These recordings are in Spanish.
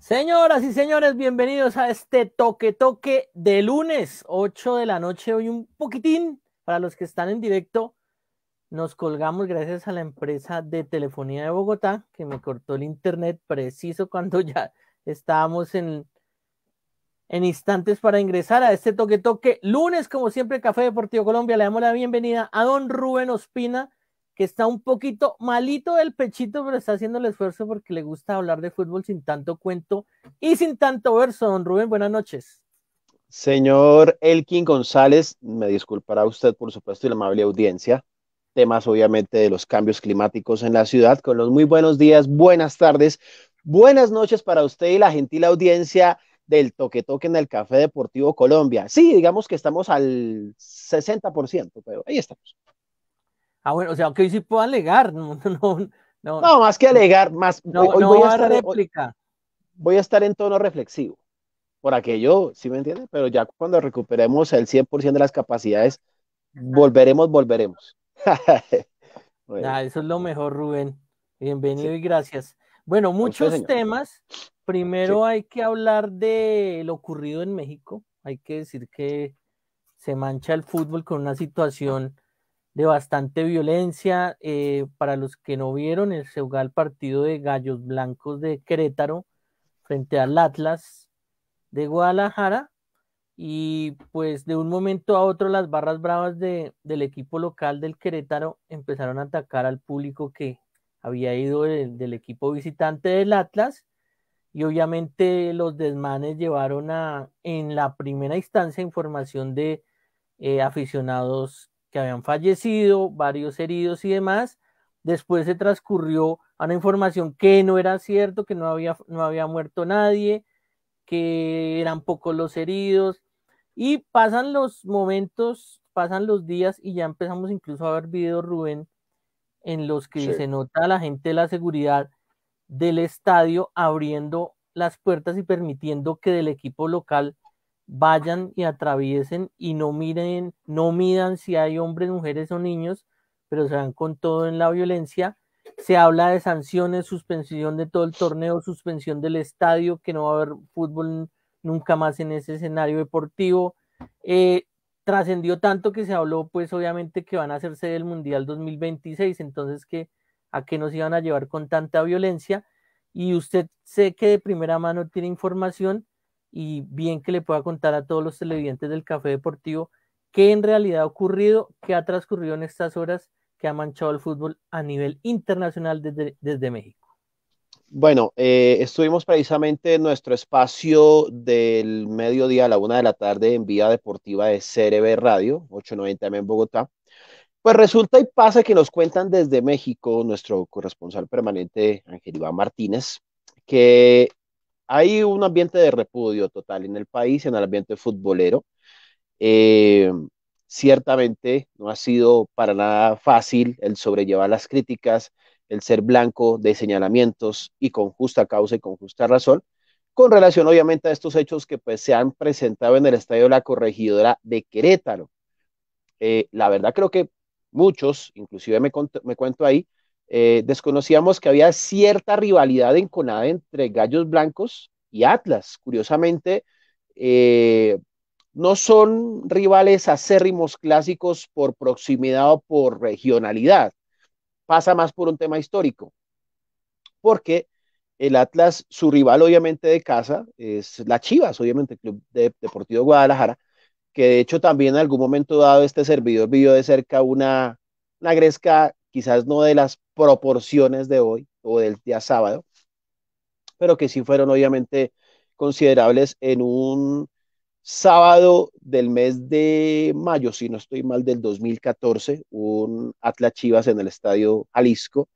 Señoras y señores, bienvenidos a este toque toque de lunes, 8 de la noche, hoy un poquitín, para los que están en directo, nos colgamos gracias a la empresa de telefonía de Bogotá, que me cortó el internet preciso cuando ya estábamos en, en instantes para ingresar a este toque toque. Lunes, como siempre, Café Deportivo Colombia, le damos la bienvenida a don Rubén Ospina, que está un poquito malito del pechito, pero está haciendo el esfuerzo porque le gusta hablar de fútbol sin tanto cuento y sin tanto verso. Don Rubén, buenas noches. Señor Elkin González, me disculpará usted, por supuesto, y la amable audiencia. Temas, obviamente, de los cambios climáticos en la ciudad, con los muy buenos días, buenas tardes, buenas noches para usted y la gentil audiencia del toque toque en el Café Deportivo Colombia. Sí, digamos que estamos al 60%, pero ahí estamos. Ah, bueno, o sea, que hoy sí puedo alegar. No, más que alegar, más. voy, a estar, voy a en tono reflexivo por aquello, ¿sí me entiendes? Pero ya cuando recuperemos el 100% de las capacidades, volveremos, volveremos. Ah, eso es lo mejor, Rubén. Bienvenido y gracias. Bueno, muchos temas. Primero hay que hablar de lo ocurrido en México. Hay que decir que se mancha el fútbol con una situación de bastante violencia. Eh, para los que no vieron, el Seugal partido de Gallos Blancos de Querétaro frente al Atlas de Guadalajara. Y pues de un momento a otro las barras bravas del equipo local del Querétaro empezaron a atacar al público que había ido del, equipo visitante del Atlas. Y obviamente los desmanes llevaron a, en la primera instancia, información de eh, aficionados que habían fallecido, varios heridos y demás. Después se transcurrió a una información que no era cierto, que no había, no había muerto nadie, que eran pocos los heridos. Y pasan los momentos, pasan los días y ya empezamos incluso a ver videos, Rubén, en los que se nota a la gente de la seguridad del estadio abriendo las puertas y permitiendo que del equipo local vayan y atraviesen y no miren, no midan si hay hombres, mujeres o niños, pero se van con todo en la violencia. Se habla de sanciones, suspensión de todo el torneo, suspensión del estadio, que no va a haber fútbol nunca más en ese escenario deportivo. Eh, trascendió tanto que se habló, pues obviamente que van a hacerse del Mundial 2026, entonces que a qué nos iban a llevar con tanta violencia. Y usted sé que de primera mano tiene información y bien que le pueda contar a todos los televidentes del Café Deportivo qué en realidad ha ocurrido, qué ha transcurrido en estas horas que ha manchado el fútbol a nivel internacional desde, México. Bueno, eh, estuvimos precisamente en nuestro espacio del mediodía a la una de la tarde en Vía Deportiva de CRB Radio, 890M en Bogotá. Pues resulta y pasa que nos cuentan desde México nuestro corresponsal permanente, Ángel Iván Martínez, que hay un ambiente de repudio total en el país, en el ambiente futbolero. Eh, ciertamente no ha sido para nada fácil el sobrellevar las críticas, el ser blanco de señalamientos y con justa causa y con justa razón, con relación obviamente a estos hechos que pues, se han presentado en el Estadio de la Corregidora de Querétaro. Eh, la verdad creo que muchos, inclusive me cuento ahí, eh, desconocíamos que había cierta rivalidad en Conade entre Gallos Blancos y Atlas. Curiosamente, eh, no son rivales acérrimos clásicos por proximidad o por regionalidad. Pasa más por un tema histórico, porque el Atlas, su rival obviamente de casa, es la Chivas, obviamente Club de Deportivo Guadalajara, que de hecho también en algún momento dado este servidor vivió de cerca una, una gresca quizás no de las proporciones de hoy o del día sábado, pero que sí fueron obviamente considerables en un sábado del mes de mayo, si no estoy mal, del 2014, un Atlas Chivas en el Estadio Jalisco,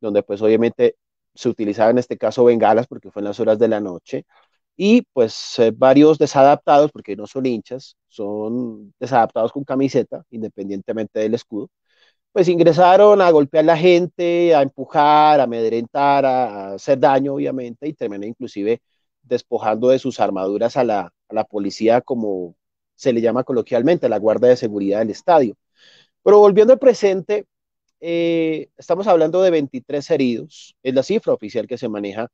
donde pues obviamente se utilizaba en este caso bengalas porque fue en las horas de la noche, y pues eh, varios desadaptados, porque no son hinchas, son desadaptados con camiseta, independientemente del escudo, pues ingresaron a golpear a la gente, a empujar, a amedrentar, a, hacer daño, obviamente, y terminó inclusive despojando de sus armaduras a la, policía, como se le llama coloquialmente, a la guardia de seguridad del estadio. Pero volviendo al presente, eh, estamos hablando de 23 heridos, es la cifra oficial que se maneja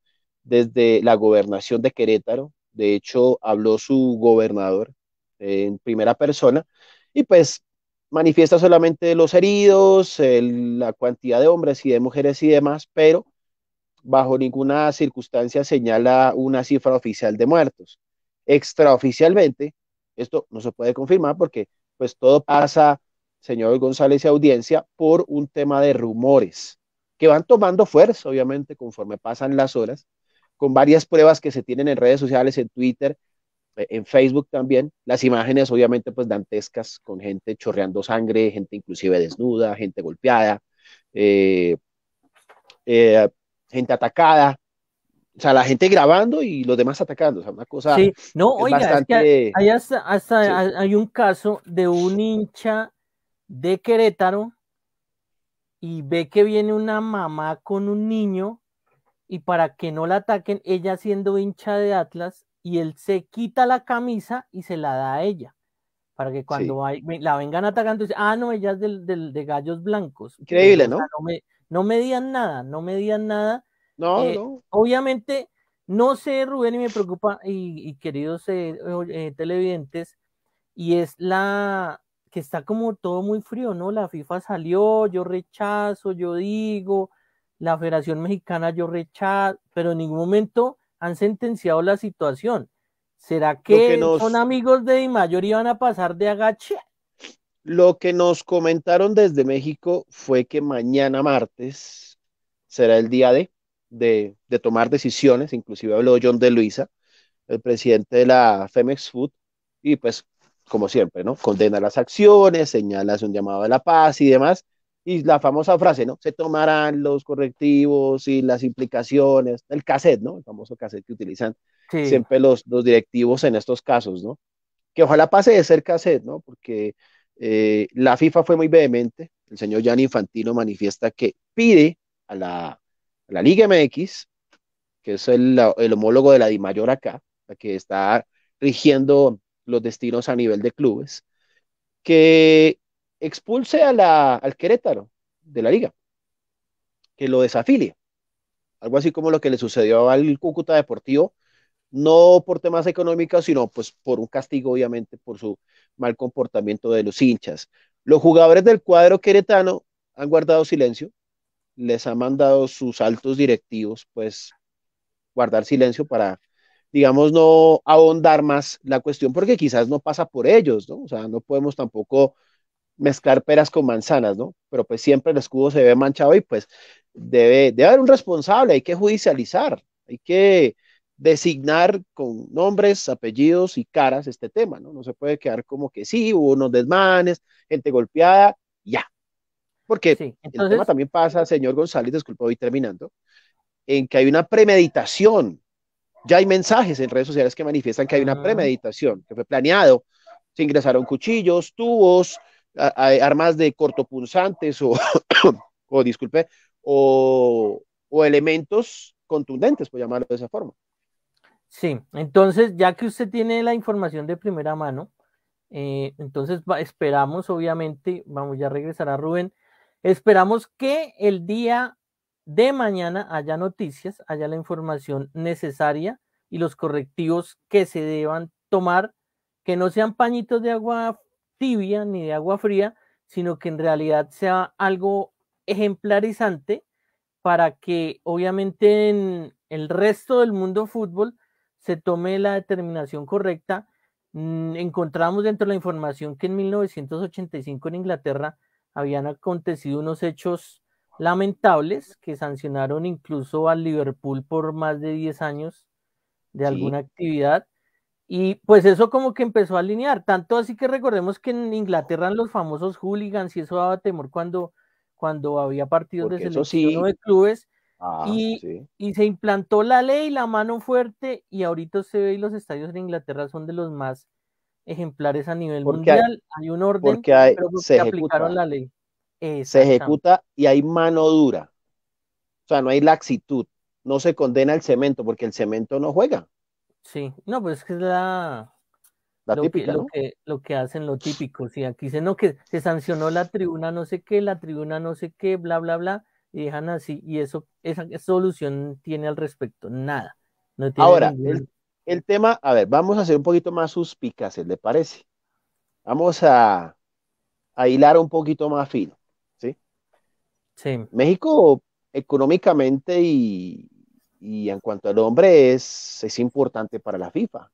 desde la gobernación de Querétaro. De hecho, habló su gobernador en primera persona y pues manifiesta solamente los heridos, la cantidad de hombres y de mujeres y demás, pero bajo ninguna circunstancia señala una cifra oficial de muertos. Extraoficialmente, esto no se puede confirmar porque pues todo pasa, señor González y audiencia, por un tema de rumores que van tomando fuerza, obviamente, conforme pasan las horas, con varias pruebas que se tienen en redes sociales, en Twitter, eh, en Facebook también, las imágenes obviamente pues dantescas con gente chorreando sangre, gente inclusive desnuda, gente golpeada, eh, eh, gente atacada, o sea, la gente grabando y los demás atacando, o sea, una cosa no, oiga, hay, hay un caso de un hincha de Querétaro y ve que viene una mamá con un niño y para que no la ataquen, ella siendo hincha de Atlas, y él se quita la camisa y se la da a ella. Para que cuando la vengan atacando, dice, ah, no, ella es del, de gallos blancos. Increíble, ¿no? no, me, nada, no me nada. No, eh, no. Obviamente, no sé, Rubén, y me preocupa, y, queridos eh, eh, televidentes, y es la que está como todo muy frío, ¿no? La FIFA salió, yo rechazo, yo digo, la Federación Mexicana yo rechazo, pero en ningún momento han sentenciado la situación. ¿Será que, son amigos de Di y van a pasar de agache? Lo que nos comentaron desde México fue que mañana martes será el día de, de, tomar decisiones, inclusive habló John de Luisa, el presidente de la Femex Food, y pues como siempre, ¿no? Condena las acciones, señala un llamado a la paz y demás, y la famosa frase, ¿no? Se tomarán los correctivos y las implicaciones, el cassette, ¿no? El famoso cassette que utilizan siempre los, los, directivos en estos casos, ¿no? Que ojalá pase de ser cassette, ¿no? Porque eh, la FIFA fue muy vehemente, el señor Gianni Infantino manifiesta que pide a la, Liga MX, que es el, el homólogo de la mayor acá, la que está rigiendo los destinos a nivel de clubes, que expulse a la, al Querétaro de la liga, que lo desafilie. Algo así como lo que le sucedió al Cúcuta Deportivo, no por temas económicos, sino pues por un castigo, obviamente, por su mal comportamiento de los hinchas. Los jugadores del cuadro queretano han guardado silencio, les han mandado sus altos directivos, pues guardar silencio para, digamos, no ahondar más la cuestión, porque quizás no pasa por ellos, ¿no? O sea, no podemos tampoco mezclar peras con manzanas, ¿no? Pero pues siempre el escudo se ve manchado y pues debe, debe haber un responsable, hay que judicializar, hay que designar con nombres, apellidos y caras este tema, ¿no? No se puede quedar como que sí, hubo unos desmanes, gente golpeada, ya. Porque el tema también pasa, señor González, disculpa, voy terminando, en que hay una premeditación. Ya hay mensajes en redes sociales que manifiestan que hay una ah. premeditación, que fue planeado, se ingresaron cuchillos, tubos, armas de cortopunzantes o, o disculpe, o, elementos contundentes, por llamarlo de esa forma. Sí, entonces ya que usted tiene la información de primera mano, eh, entonces esperamos, obviamente, vamos ya a regresar a Rubén, esperamos que el día de mañana haya noticias, haya la información necesaria y los correctivos que se deban tomar, que no sean pañitos de agua tibia ni de agua fría, sino que en realidad sea algo ejemplarizante para que obviamente en el resto del mundo fútbol se tome la determinación correcta. Mm, encontramos dentro de la información que en 1985 en Inglaterra habían acontecido unos hechos lamentables que sancionaron incluso al Liverpool por más de 10 años de alguna actividad. Y pues eso como que empezó a alinear, tanto así que recordemos que en Inglaterra los famosos hooligans y eso daba temor cuando, cuando había partidos de selección de clubes. Ah, y, se implantó la ley, la mano fuerte, y ahorita se ve y los estadios de Inglaterra son de los más ejemplares a nivel mundial. Hay, un orden, porque, se aplicaron la ley. Se ejecuta y hay mano dura. O sea, no hay laxitud. No se condena el cemento porque el cemento no juega. Sí, no, pues es que es la... lo típica, que, lo, que, hacen lo típico, sí, aquí dicen, no, que se sancionó la tribuna no sé qué, la tribuna no sé qué, bla, bla, bla, y dejan así, y eso, esa solución tiene al respecto, nada. Ahora, el, tema, a ver, vamos a ser un poquito más suspicaces, ¿le parece? Vamos a, a hilar un poquito más fino, ¿sí? Sí. México económicamente y y en cuanto al hombre, es, es importante para la FIFA.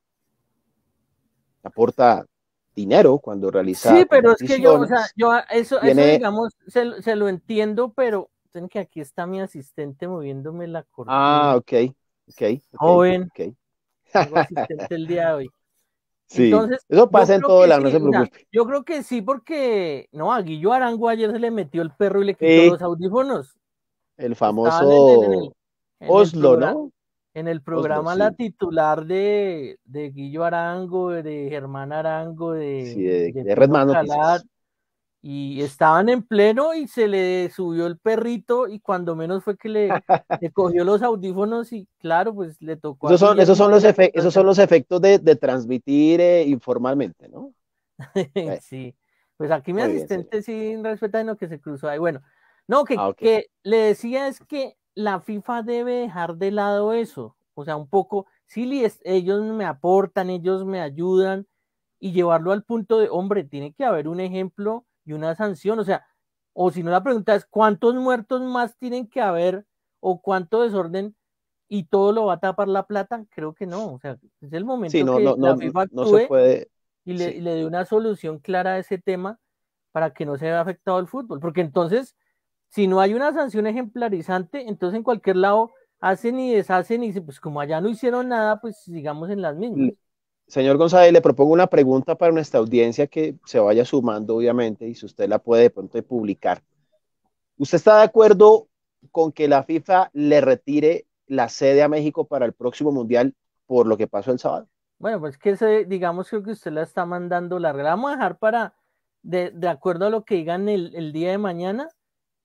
Aporta dinero cuando realiza. Sí, pero es que yo, o sea, yo eso, eso digamos, se, lo entiendo, pero que aquí está mi asistente moviéndome la cortina. Ah, ok, ok. Joven. Okay, asistente el día de hoy. Sí, Entonces, eso pasa en todo el año. se yo creo que sí, porque no, a Guillo Arango ayer se le metió el perro y le quitó los audífonos. El famoso. Oslo, ¿no? En el programa la titular de, Guillo Arango, de Germán Arango, de, de, Redman y estaban en pleno y se le subió el perrito y cuando menos fue que le, cogió los audífonos y claro, pues le tocó. Esos son, esos son, los, efectos de, transmitir eh, informalmente, ¿no? Eh. sí, pues aquí mi asistente sin sí respeta en lo que se cruzó ahí. Bueno, no, que, ah, que le decía es que la FIFA debe dejar de lado eso. O sea, un poco, sí, ellos me aportan, ellos me ayudan y llevarlo al punto de, hombre, tiene que haber un ejemplo y una sanción. O sea, o si no, la pregunta es, ¿cuántos muertos más tienen que haber o cuánto desorden y todo lo va a tapar la plata? Creo que no. O sea, es el momento que la FIFA actúe puede... y le, le dé una solución clara a ese tema para que no se vea afectado el fútbol. Porque entonces si no hay una sanción ejemplarizante, entonces en cualquier lado hacen y deshacen y pues como allá no hicieron nada, pues sigamos en las mismas. Mm, señor González, le propongo una pregunta para nuestra audiencia que se vaya sumando, obviamente, y si usted la puede de pronto publicar. ¿Usted está de acuerdo con que la FIFA le retire la sede a México para el próximo Mundial por lo que pasó el sábado? Bueno, pues que digamos, que usted la está mandando larga. La vamos a dejar para, de, acuerdo a lo que digan el día de mañana,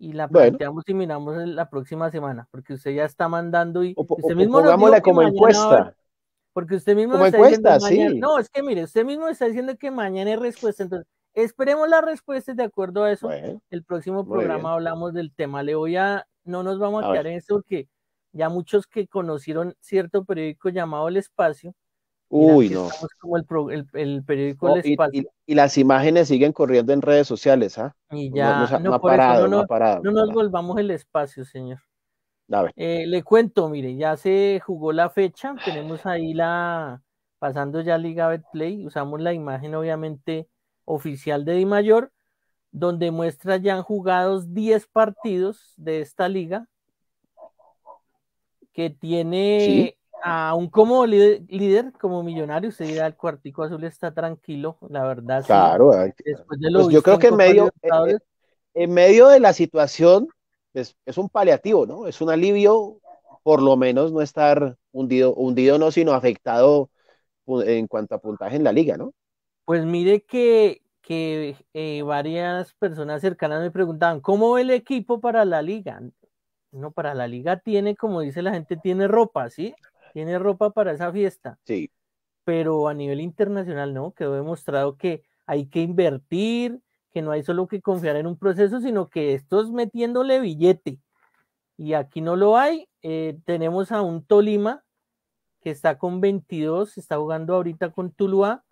y la planteamos y miramos la próxima semana, porque usted ya está mandando y usted mismo pongámosla como encuesta. Porque usted mismo está diciendo sí. mañana, no, es que mire, usted mismo está diciendo que mañana hay respuesta, entonces esperemos las respuestas de acuerdo a eso. el próximo programa hablamos del tema. Le voy a no nos vamos a, quedar en eso porque ya muchos que conocieron cierto periódico llamado El Espacio Uy, no. el, el, y, las imágenes siguen corriendo en redes sociales, ¿ah? Y ya, no, no, no ha parado, no, nos volvamos el espacio, señor. A eh, le cuento, mire, ya se jugó la fecha, tenemos ahí la, pasando ya Liga Betplay, usamos la imagen obviamente oficial de Di Mayor, donde muestra ya han jugados 10 partidos de esta liga, que tiene un como líder, como millonario, se dirá, el cuartico azul está tranquilo, la verdad. Claro, ah, pues yo creo que en medio, eh, medio de la situación es, un paliativo, ¿no? Es un alivio, por lo menos no estar hundido, hundido no, sino afectado en cuanto a puntaje en la liga, ¿no? Pues mire que, que eh, varias personas cercanas me preguntaban, ¿cómo ve el equipo para la liga? No, para la liga tiene, como dice la gente, tiene ropa, ¿sí? tiene ropa para esa fiesta. Sí. Pero a nivel internacional, ¿no? Quedó demostrado que hay que invertir, que no hay solo que confiar en un proceso, sino que esto es metiéndole billete. Y aquí no lo hay. Eh, tenemos a un Tolima que está con 22, está jugando ahorita con Tuluá.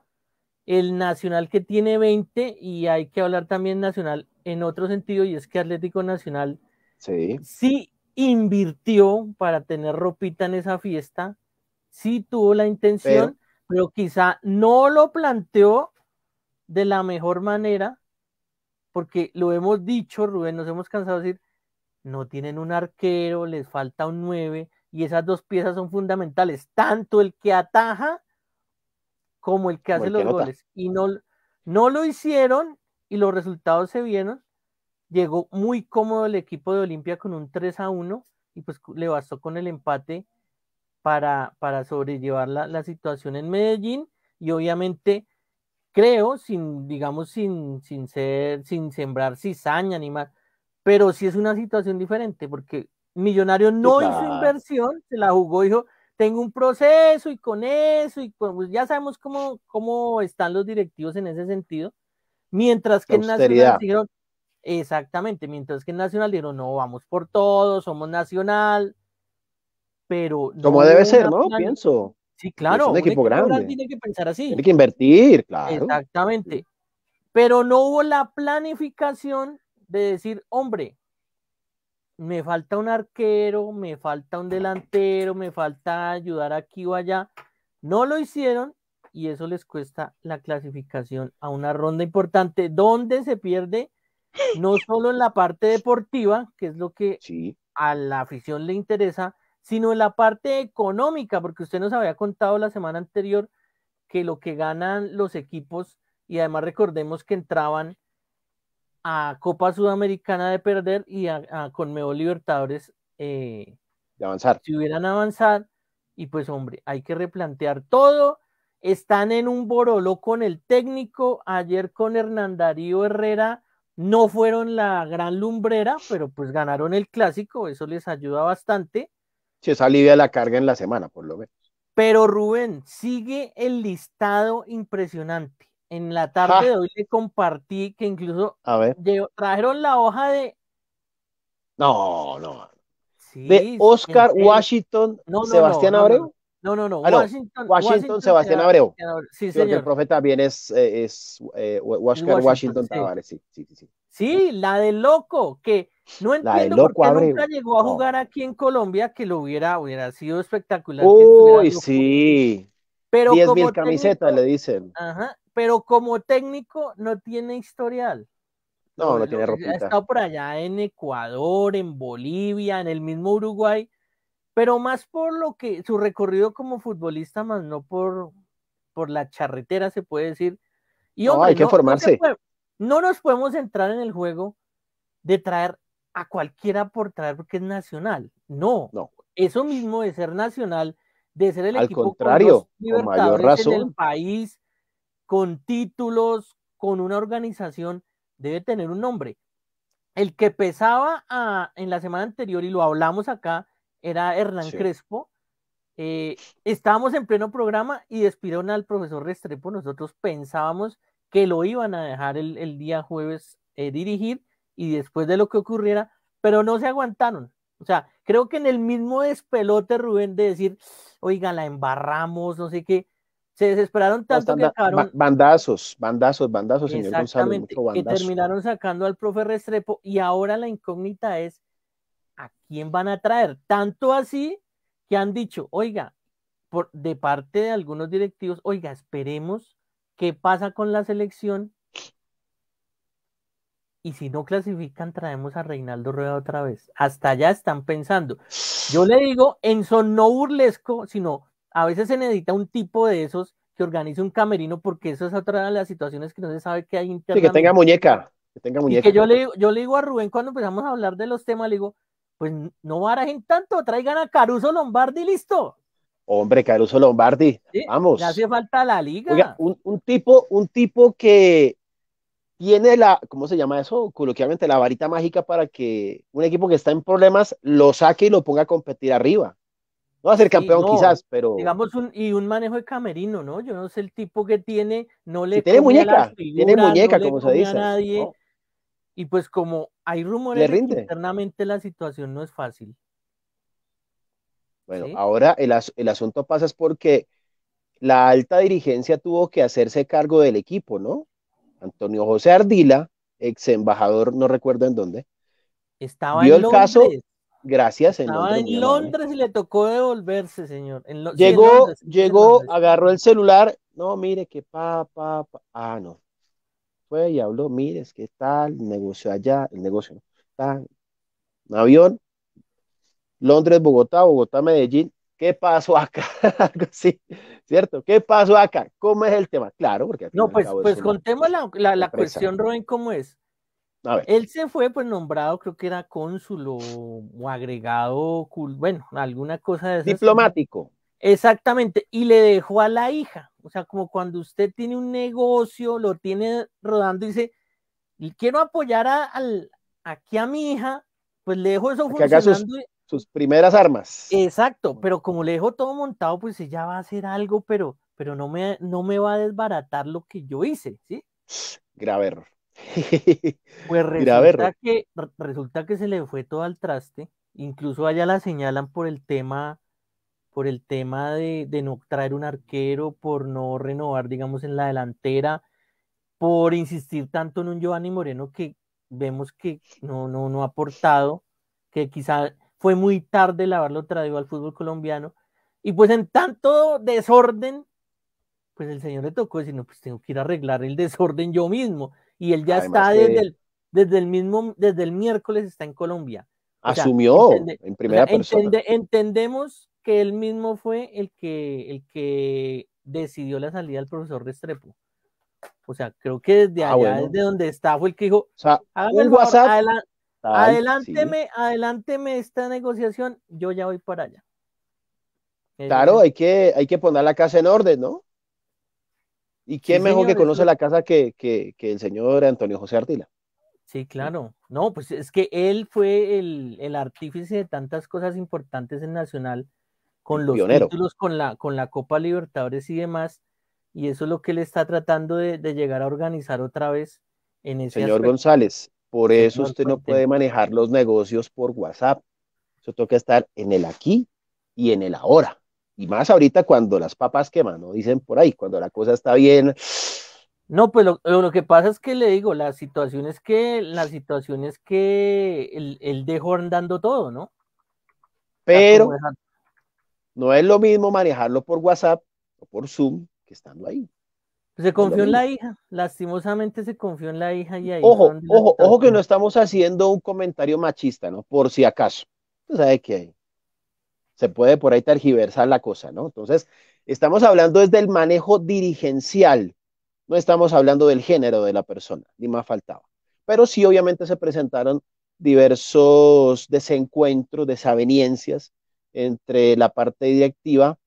El Nacional que tiene 20 y hay que hablar también Nacional en otro sentido y es que Atlético Nacional sí, sí invirtió para tener ropita en esa fiesta, sí tuvo la intención, pero, quizá no lo planteó de la mejor manera, porque lo hemos dicho, Rubén, nos hemos cansado de decir, no tienen un arquero, les falta un 9, y esas dos piezas son fundamentales, tanto el que ataja como el que hace los goles. Y no, no lo hicieron y los resultados se vieron llegó muy cómodo el equipo de Olimpia con un 3 a 1 y pues le bastó con el empate para, para sobrellevar la, situación en Medellín y obviamente creo, sin, digamos, sin, sin ser, sin sembrar cizaña ni más, pero sí es una situación diferente porque Millonario no hizo inversión, se la jugó, dijo, tengo un proceso y con eso, y pues, ya sabemos cómo, cómo están los directivos en ese sentido, mientras que en Nacional dijeron, Exactamente, mientras que Nacional dijeron, no, vamos por todos, somos Nacional, pero... Como debe ser, ¿no? Pienso. Sí, claro. Es un equipo, Tiene que pensar así. Tiene que invertir, claro. Exactamente. Pero no hubo la planificación de decir, hombre, me falta un arquero, me falta un delantero, me falta ayudar aquí o allá. No lo hicieron y eso les cuesta la clasificación a una ronda importante donde se pierde no solo en la parte deportiva, que es lo que a la afición le interesa, sino en la parte económica, porque usted nos había contado la semana anterior que lo que ganan los equipos, y además recordemos que entraban a Copa Sudamericana de perder y a, a Conmebol Libertadores eh, de avanzar. Si hubieran avanzado, y pues hombre, hay que replantear todo. Están en un borolo con el técnico, ayer con Hernán Darío Herrera no fueron la gran lumbrera, pero pues ganaron el clásico, eso les ayuda bastante. se eso alivia la carga en la semana, por lo menos. Pero Rubén, sigue el listado impresionante. En la tarde ah. de hoy le compartí que incluso trajeron la hoja de. No, no. de Oscar Washington, no, Sebastián Abreu. No, no, no. Ah, Washington, Sebastián Abreu. Sí, el profe también es, eh, es eh, Washington, Washington Tavares, sí, sí, sí. Sí, la de loco, que no entiendo por qué nunca llegó a jugar aquí en Colombia, que lo hubiera, hubiera sido espectacular. Uy, sí. Pero 10 mil camisetas le dicen. Ajá, pero como técnico no tiene historial. No, no, tiene ropa. Ha estado por allá en Ecuador, en Bolivia, en el mismo Uruguay pero más por lo que su recorrido como futbolista, más no por, por la charretera, se puede decir. Y hay que formarse. No, nos podemos entrar en el juego de traer a cualquiera por traer porque es nacional. No, eso mismo de ser nacional, de ser el equipo contrario, con, mayor razón. país, con títulos, con una organización, debe tener un nombre. El que pesaba ah, en la semana anterior, y lo hablamos acá, era Hernán Crespo. Eh, estábamos en pleno programa y despidieron al profesor Restrepo. Nosotros pensábamos que lo iban a dejar el, día jueves eh, dirigir y después de lo que ocurriera, pero no se aguantaron. O sea, creo que en el mismo despelote, Rubén, de decir, oiga, la embarramos, no sé qué, se desesperaron tanto que acabaron. Bandazos, bandazos, bandazos, señor que terminaron sacando al profe Restrepo y ahora la incógnita es ¿a quién van a traer? Tanto así que han dicho, oiga, por, de parte de algunos directivos, oiga, esperemos qué pasa con la selección. Y si no clasifican, traemos a Reinaldo Rueda otra vez. Hasta allá están pensando. Yo le digo, en son no burlesco, sino a veces se necesita un tipo de esos que organice un camerino, porque eso es otra de las situaciones que no se sabe que hay que tenga muñeca. Que tenga muñeca. que yo le, yo le digo a Rubén cuando empezamos a hablar de los temas, le digo, pues no barajen tanto, traigan a Caruso Lombardi listo. Hombre, Caruso Lombardi, vamos. Le hace falta la liga. un, un, tipo, un tipo que tiene la, ¿cómo se llama eso? Coloquialmente, la varita mágica para que un equipo que está en problemas lo saque y lo ponga a competir arriba. No va a ser campeón quizás, pero... Digamos, un, y un manejo de camerino, ¿no? Yo no sé el tipo que tiene, no le... tiene muñeca, tiene muñeca, como se dice. nadie, y pues como hay rumores, internamente la situación no es fácil. Bueno, ahora el, asunto pasa es porque la alta dirigencia tuvo que hacerse cargo del equipo, ¿no? Antonio José Ardila, ex embajador, no recuerdo en dónde. Estaba en Londres. caso, gracias. Estaba en Londres, en Londres y le tocó devolverse, señor. llegó, llegó, agarró el celular. No, mire que papá. Ah, no fue y habló, mires qué tal el negocio allá, el negocio está, avión, Londres, Bogotá, Bogotá, Medellín, ¿qué pasó acá? ¿cierto? ¿Qué pasó acá? ¿Cómo es el tema? Claro, porque... No, pues, pues contemos la, cuestión, Rubén, ¿cómo es? A ver. Él se fue, pues nombrado, creo que era cónsul o, agregado, bueno, alguna cosa de Diplomático. Exactamente, y le dejó a la hija. O sea, como cuando usted tiene un negocio, lo tiene rodando y dice, y quiero apoyar aquí a mi hija, pues le dejo eso funcionando. sus, primeras armas. Exacto, pero como le dejo todo montado, pues ella va a hacer algo, pero, pero no, me, no me va a desbaratar lo que yo hice, ¿sí? Grave error. Pues resulta que, resulta que se le fue todo al traste, incluso allá la señalan por el tema por el tema de, no traer un arquero, por no renovar, digamos, en la delantera, por insistir tanto en un Giovanni Moreno que vemos que no, no, no ha aportado, que quizá fue muy tarde el haberlo traído al fútbol colombiano. Y pues en tanto desorden, pues el señor le tocó decir, no, pues tengo que ir a arreglar el desorden yo mismo. Y él ya está desde, el, desde el mismo, desde el miércoles está en Colombia. Asumió en primera persona. entendemos él mismo fue el que, el que decidió la salida del profesor Restrepo. O sea, creo que desde ah, allá, desde donde está, fue el que dijo, o sea, el WhatsApp. adelánteme, esta negociación, yo ya voy para allá. Claro, hay que, hay que poner la casa en orden, ¿no? ¿Y quién mejor que conoce la casa que, el señor Antonio José Artila? Sí, claro. No, pues es que él fue el, el artífice de tantas cosas importantes en Nacional con los con la, con la Copa Libertadores y demás, y eso es lo que él está tratando de, llegar a organizar otra vez en ese Señor González, por eso usted no puede manejar los negocios por WhatsApp. Eso toca estar en el aquí y en el ahora. Y más ahorita cuando las papas queman, ¿no? Dicen por ahí, cuando la cosa está bien. No, pues lo, que pasa es que le digo, la situación es que, la situación es que él, él dejó andando todo, ¿no? Pero, no es lo mismo manejarlo por WhatsApp o por Zoom que estando ahí. Pues se confió en la hija, lastimosamente se confió en la hija y ahí. Ojo, ojo, ojo que no estamos haciendo un comentario machista, ¿no? Por si acaso. usted sabes que se puede por ahí tergiversar la cosa, ¿no? Entonces, estamos hablando desde el manejo dirigencial, no estamos hablando del género de la persona, ni más faltaba. Pero sí, obviamente, se presentaron diversos desencuentros, desaveniencias entre la parte directiva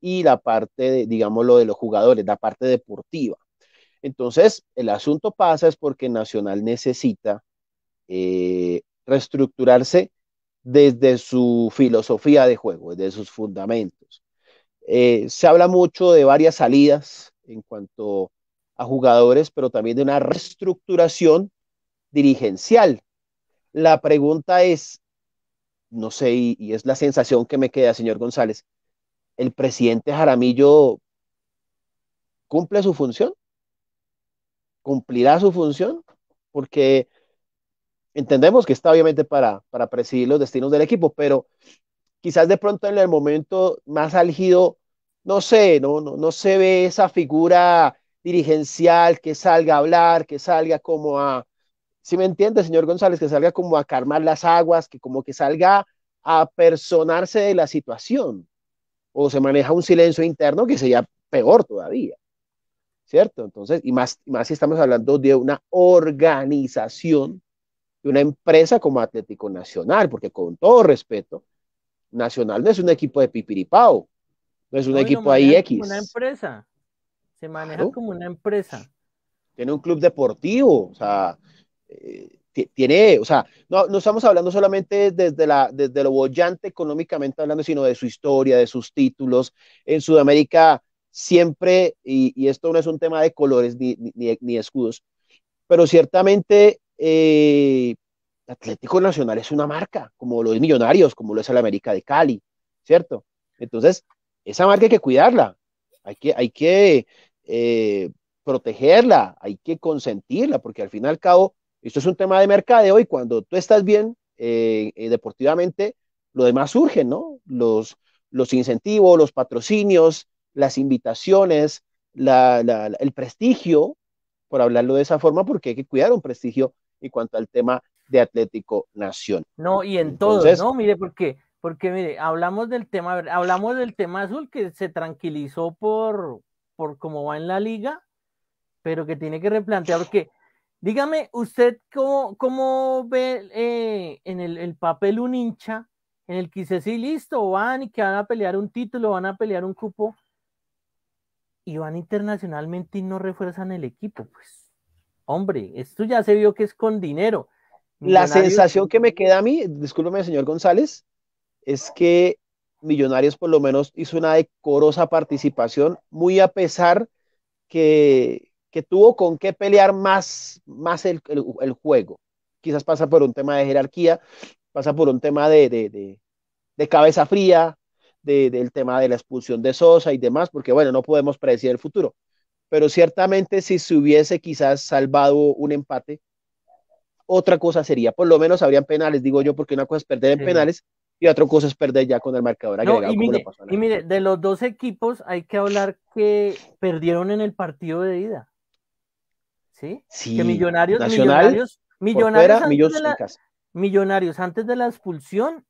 y la parte, de, lo de los jugadores, la parte deportiva. Entonces, el asunto pasa es porque Nacional necesita eh, reestructurarse desde su filosofía de juego, desde sus fundamentos. Eh, se habla mucho de varias salidas en cuanto a jugadores, pero también de una reestructuración dirigencial. La pregunta es, no sé, y, es la sensación que me queda, señor González, ¿el presidente Jaramillo cumple su función? ¿Cumplirá su función? Porque entendemos que está obviamente para, para presidir los destinos del equipo, pero quizás de pronto en el momento más álgido, no sé, no, no, no se ve esa figura dirigencial que salga a hablar, que salga como a si me entiende, señor González, que salga como a calmar las aguas, que como que salga a personarse de la situación, o se maneja un silencio interno que sería peor todavía, ¿cierto? Entonces, y más, más si estamos hablando de una organización, de una empresa como Atlético Nacional, porque con todo respeto, Nacional no es un equipo de pipiripao, no es un equipo ahí X. Una empresa, se maneja como una empresa. Tiene un club deportivo, o sea, eh, tiene, o sea, no, estamos hablando solamente desde, la, desde lo bollante económicamente hablando, sino de su historia, de sus títulos. En Sudamérica siempre, y, esto no es un tema de colores ni, escudos, pero ciertamente eh, Atlético Nacional es una marca, como lo es Millonarios, como lo es el América de Cali, ¿cierto? Entonces, esa marca hay que cuidarla, hay que, hay que eh, protegerla, hay que consentirla, porque al fin y al cabo esto es un tema de mercadeo y cuando tú estás bien eh, eh, deportivamente, lo demás surge, ¿no? Los, los incentivos, los patrocinios, las invitaciones, el prestigio, por hablarlo de esa forma, porque hay que cuidar un prestigio en cuanto al tema de Atlético Nación. No, y en todo, ¿no? Mire, porque, porque mire, hablamos del tema, hablamos del tema azul que se tranquilizó por, por cómo va en la liga, pero que tiene que replantear porque Dígame usted cómo, ve eh, en el, el, papel un hincha en el que dice, sí, listo, van y que van a pelear un título, van a pelear un cupo, y van internacionalmente y no refuerzan el equipo. Pues, hombre, esto ya se vio que es con dinero. La sensación que me queda a mí, discúlpeme, señor González, es que Millonarios por lo menos hizo una decorosa participación, muy a pesar que, que tuvo con qué pelear más, más el, juego. Quizás pasa por un tema de jerarquía, pasa por un tema de, de, de, cabeza fría, del tema de la expulsión de Sosa y demás, porque bueno, no podemos predecir el futuro. Pero ciertamente si se hubiese quizás salvado un empate, otra cosa sería, por lo menos habrían penales, digo yo, porque una cosa es perder en penales y otra cosa es perder ya con el marcador y, y mire, de los dos equipos hay que hablar que perdieron en el partido de ida. ¿sí? que millonarios, millonarios, millonarios, antes de la, millonarios antes de la expulsión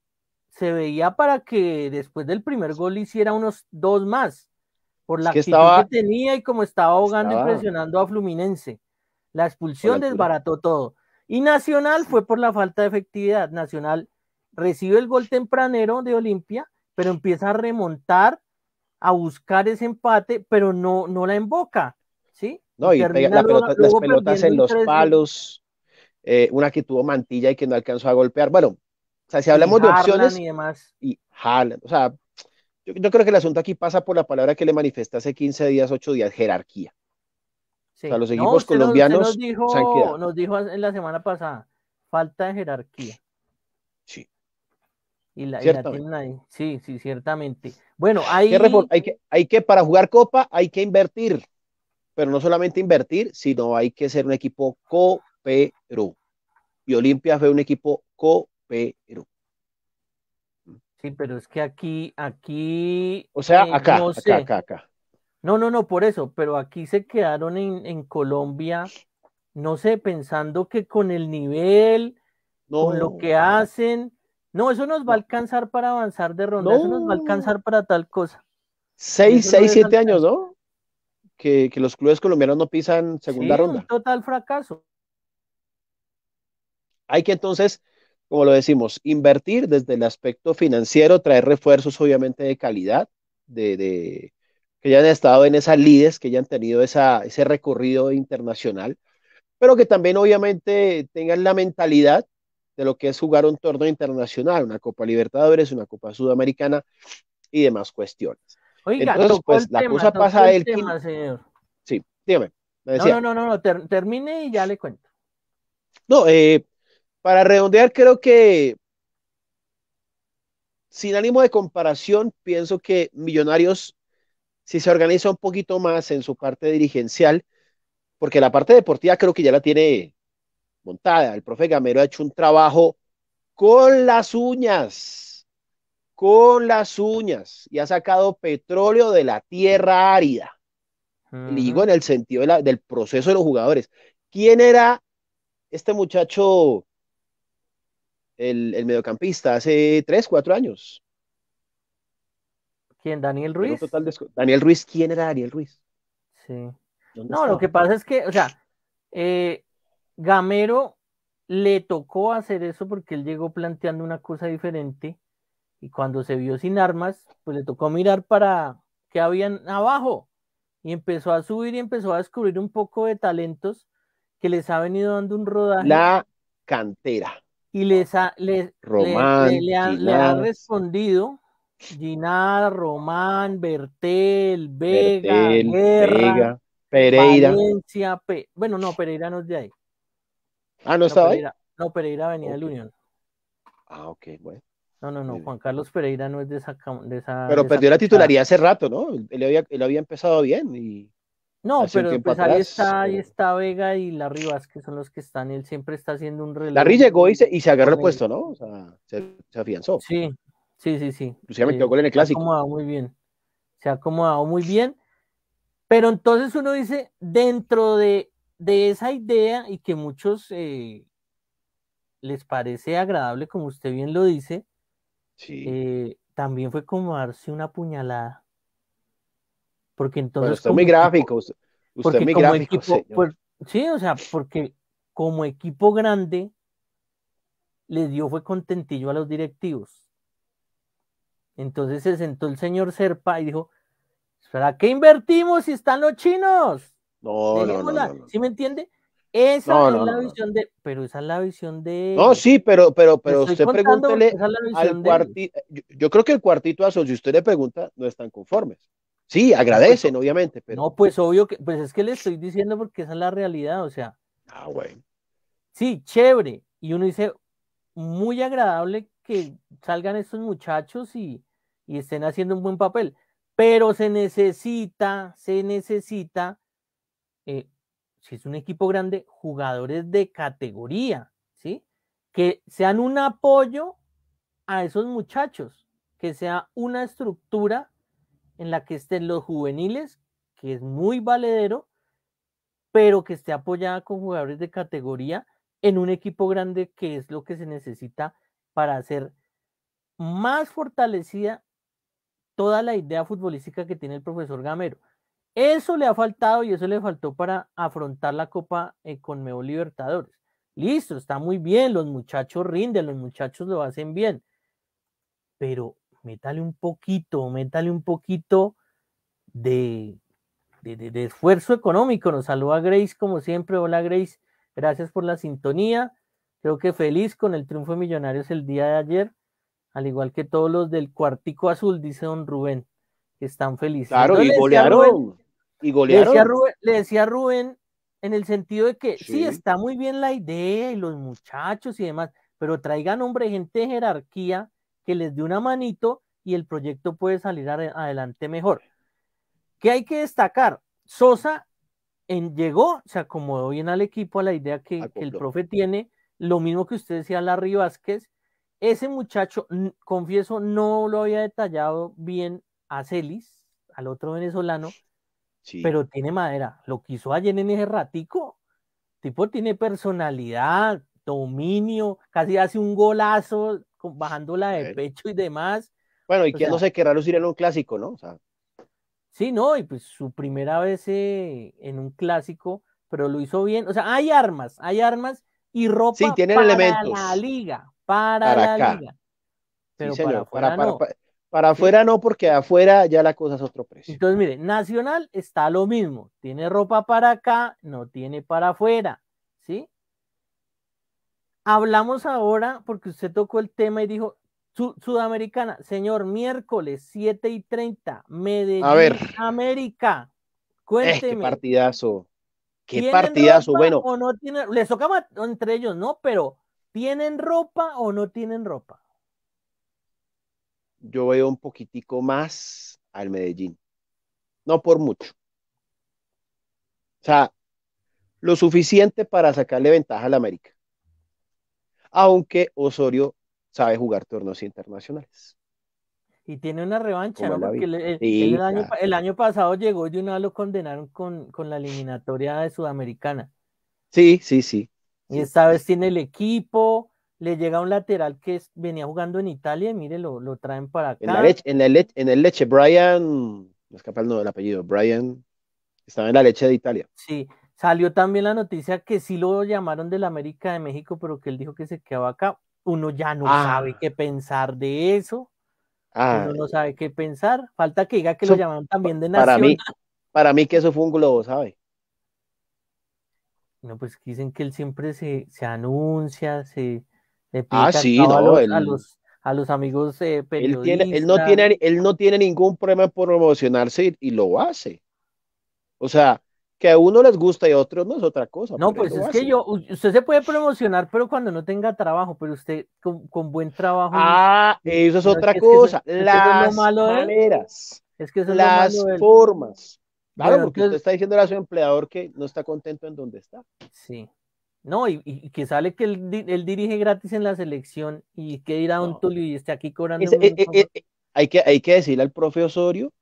se veía para que después del primer gol hiciera unos dos más, por la que, actitud que tenía y como estaba ahogando y presionando a Fluminense. La expulsión desbarató todo. Y Nacional fue por la falta de efectividad. Nacional recibe el gol tempranero de Olimpia, pero empieza a remontar, a buscar ese empate, pero no, no la emboca, ¿sí? No, y, las pelotas en los palos, eh, una que tuvo mantilla y que no alcanzó a golpear. Bueno, o sea, si hablamos de opciones. Y demás. Y o sea, yo, creo que el asunto aquí pasa por la palabra que le manifiesta hace 15 días, 8 días, jerarquía. Sí. los equipos colombianos. Nos dijo, en la semana pasada, falta de jerarquía. Sí. Y la, y Sí, sí, ciertamente. Bueno, hay... Hay, hay que para jugar copa hay que invertir. Pero no solamente invertir, sino hay que ser un equipo co-Perú. Y Olimpia fue un equipo co-Perú. Sí, pero es que aquí, aquí. O sea, eh, acá, no acá, acá, No, no, no, por eso, pero aquí se quedaron en, Colombia, no sé, pensando que con el nivel, con lo que hacen, no, eso nos va a alcanzar para avanzar de ronda, eso nos va a alcanzar para tal cosa. Seis, seis, siete años, ¿no? que, los clubes colombianos no pisan segunda ronda. Un total fracaso. Hay que entonces, como lo decimos, invertir desde el aspecto financiero, traer refuerzos obviamente de calidad, de, que ya han estado en esas lides, que ya han tenido ese recorrido internacional, pero que también obviamente tengan la mentalidad de lo que es jugar un torneo internacional, una Copa Libertadores, una Copa Sudamericana y demás cuestiones. Oiga, Entonces, pues la cosa pasa el él. Sí, dígame. No, no, no, no, termine y ya le cuento. No, eh, para redondear, creo que sin ánimo de comparación, pienso que Millonarios, si se organiza un poquito más en su parte dirigencial, porque la parte deportiva creo que ya la tiene montada. El profe Gamero ha hecho un trabajo con las uñas con las uñas y ha sacado petróleo de la tierra árida. y Digo en el sentido del proceso de los jugadores. ¿Quién era este muchacho, el, mediocampista, hace tres, cuatro años? ¿Quién? ¿Daniel Ruiz? Daniel Ruiz, ¿quién era Daniel Ruiz? Sí. No, lo que pasa es que, o sea, eh, Gamero le tocó hacer eso porque él llegó planteando una cosa diferente y cuando se vio sin armas, pues le tocó mirar para qué habían abajo y empezó a subir y empezó a descubrir un poco de talentos que les ha venido dando un rodaje. La cantera. Y les ha, le, ha, respondido Ginar, Román, Bertel, Vega, Pereira. bueno, no, Pereira no es de ahí. Ah, no, no estaba Pereira, No, Pereira venía del de la Unión. Ah, ok, bueno. No, no, no, Juan Carlos Pereira no es de esa... pero perdió la titularidad hace rato, ¿no? Él había, él había empezado bien y... No, pero pues, ahí está, Vega y la Rivas, que son los que están, él siempre está haciendo un la Larry llegó y se, agarró el puesto, ¿no? O sea, se, afianzó. Sí, sí, sí, sí. clásico. Eh, se ha acomodado muy bien. Se ha acomodado muy bien. Pero entonces uno dice, dentro de, esa idea, y que muchos eh, les parece agradable, como usted bien lo dice, eh, también fue como darse una puñalada. Porque entonces. como, muy gráfico. gráfico. Equipo, pues, sí, o sea, porque como equipo grande le dio fue contentillo a los directivos. Entonces se sentó el señor Serpa y dijo: ¿Para qué invertimos si están los chinos? No, no, no. ¿Sí me entiende? Esa es la visión de, pero esa es la visión de. No, sí, pero, pero, usted pregúntele al cuartito. Eh, yo, creo que el cuartito azul, si usted le pregunta, no están conformes. Sí, pues, agradecen, obviamente. Pero... No, pues obvio que, pues es que le estoy diciendo porque esa es la realidad, o sea. Ah, güey. Sí, chévere. Y uno dice, muy agradable que salgan estos muchachos y, y estén haciendo un buen papel. Pero se necesita, se necesita eh, si es un equipo grande, jugadores de categoría, ¿sí? Que sean un apoyo a esos muchachos, que sea una estructura en la que estén los juveniles, que es muy valedero, pero que esté apoyada con jugadores de categoría en un equipo grande, que es lo que se necesita para hacer más fortalecida toda la idea futbolística que tiene el profesor Gamero. Eso le ha faltado y eso le faltó para afrontar la Copa eh, con Meo Libertadores. Listo, está muy bien, los muchachos rinden, los muchachos lo hacen bien. Pero métale un poquito, métale un poquito de, de, esfuerzo económico. Nos saluda Grace, como siempre. Hola Grace, gracias por la sintonía. Creo que feliz con el triunfo de Millonarios el día de ayer, al igual que todos los del Cuartico Azul, dice don Rubén, que están felices. Claro, y golearon. Y golearon. Le decía, Rubén, Rubén en el sentido de que sí. está muy bien la idea y los muchachos y demás, pero traigan, hombre, gente de jerarquía que les dé una manito y el proyecto puede salir adelante mejor. ¿Qué hay que destacar? Sosa en, llegó, se acomodó bien al equipo, a la idea que, el profe tiene, lo mismo que usted decía, Larry Vázquez. Ese muchacho, confieso, no lo había detallado bien a Celis, al otro venezolano, pero tiene madera. Lo quiso hizo ayer en ese ratico, tipo tiene personalidad, dominio, casi hace un golazo bajándola de pecho y demás. Bueno, y que no se querrá lucir en un clásico, ¿no? O sea... Sí, no, y pues su primera vez eh, en un clásico, pero lo hizo bien. O sea, hay armas, hay armas y ropa para la liga, para, la liga. Pero para, para, para afuera no, porque afuera ya la cosa es otro precio. Entonces, mire, Nacional está lo mismo. Tiene ropa para acá, no tiene para afuera. ¿Sí? Hablamos ahora, porque usted tocó el tema y dijo, Sudamericana, señor, miércoles 7 y 30, Medellín, A América. Eh, Cuénteme. qué partidazo. Qué partidazo, bueno. O no tienen, les tocaba entre ellos, ¿no? Pero, ¿tienen ropa o no tienen ropa? yo veo un poquitico más al Medellín. No por mucho. O sea, lo suficiente para sacarle ventaja al América. Aunque Osorio sabe jugar torneos internacionales. Y tiene una revancha, ¿no? Porque el, año, pasado llegó y una lo condenaron con, con la eliminatoria de Sudamericana. Sí, sí, sí. Y esta vez tiene el equipo, le llega un lateral que venía jugando en Italia y mire, lo, traen para acá. En, la leche, en, en el Leche, Brian, me escapa el, no, del apellido, Brian estaba en la leche de Italia. Sí, salió también la noticia que sí lo llamaron de la América de México, pero que él dijo que se quedaba acá. Uno ya no ah. sabe qué pensar de eso. Ah. Uno no sabe qué pensar. Falta que diga que lo llamaron también de Nacional. Para mí, para mí que eso fue un globo, ¿sabe? No, pues dicen que él siempre se anuncia, se, ah, sí, no, a, los, amigos eh, Él, no tiene, él no tiene ningún problema por promocionarse y, lo hace. O sea, que a uno les gusta y a otro no es otra cosa. No, pues es que yo, usted se puede promocionar, pero cuando no tenga trabajo, pero usted con, buen trabajo. Ah, eso es otra cosa. las maneras, las formas. Claro, porque usted está diciendo a su empleador que no está contento en donde está. Sí. No, y, que sale que él, dirige gratis en la selección y que irá un Tulio y esté aquí cobrando. Eh, eh, eh, hay, que, hay que decirle al profe Osorio,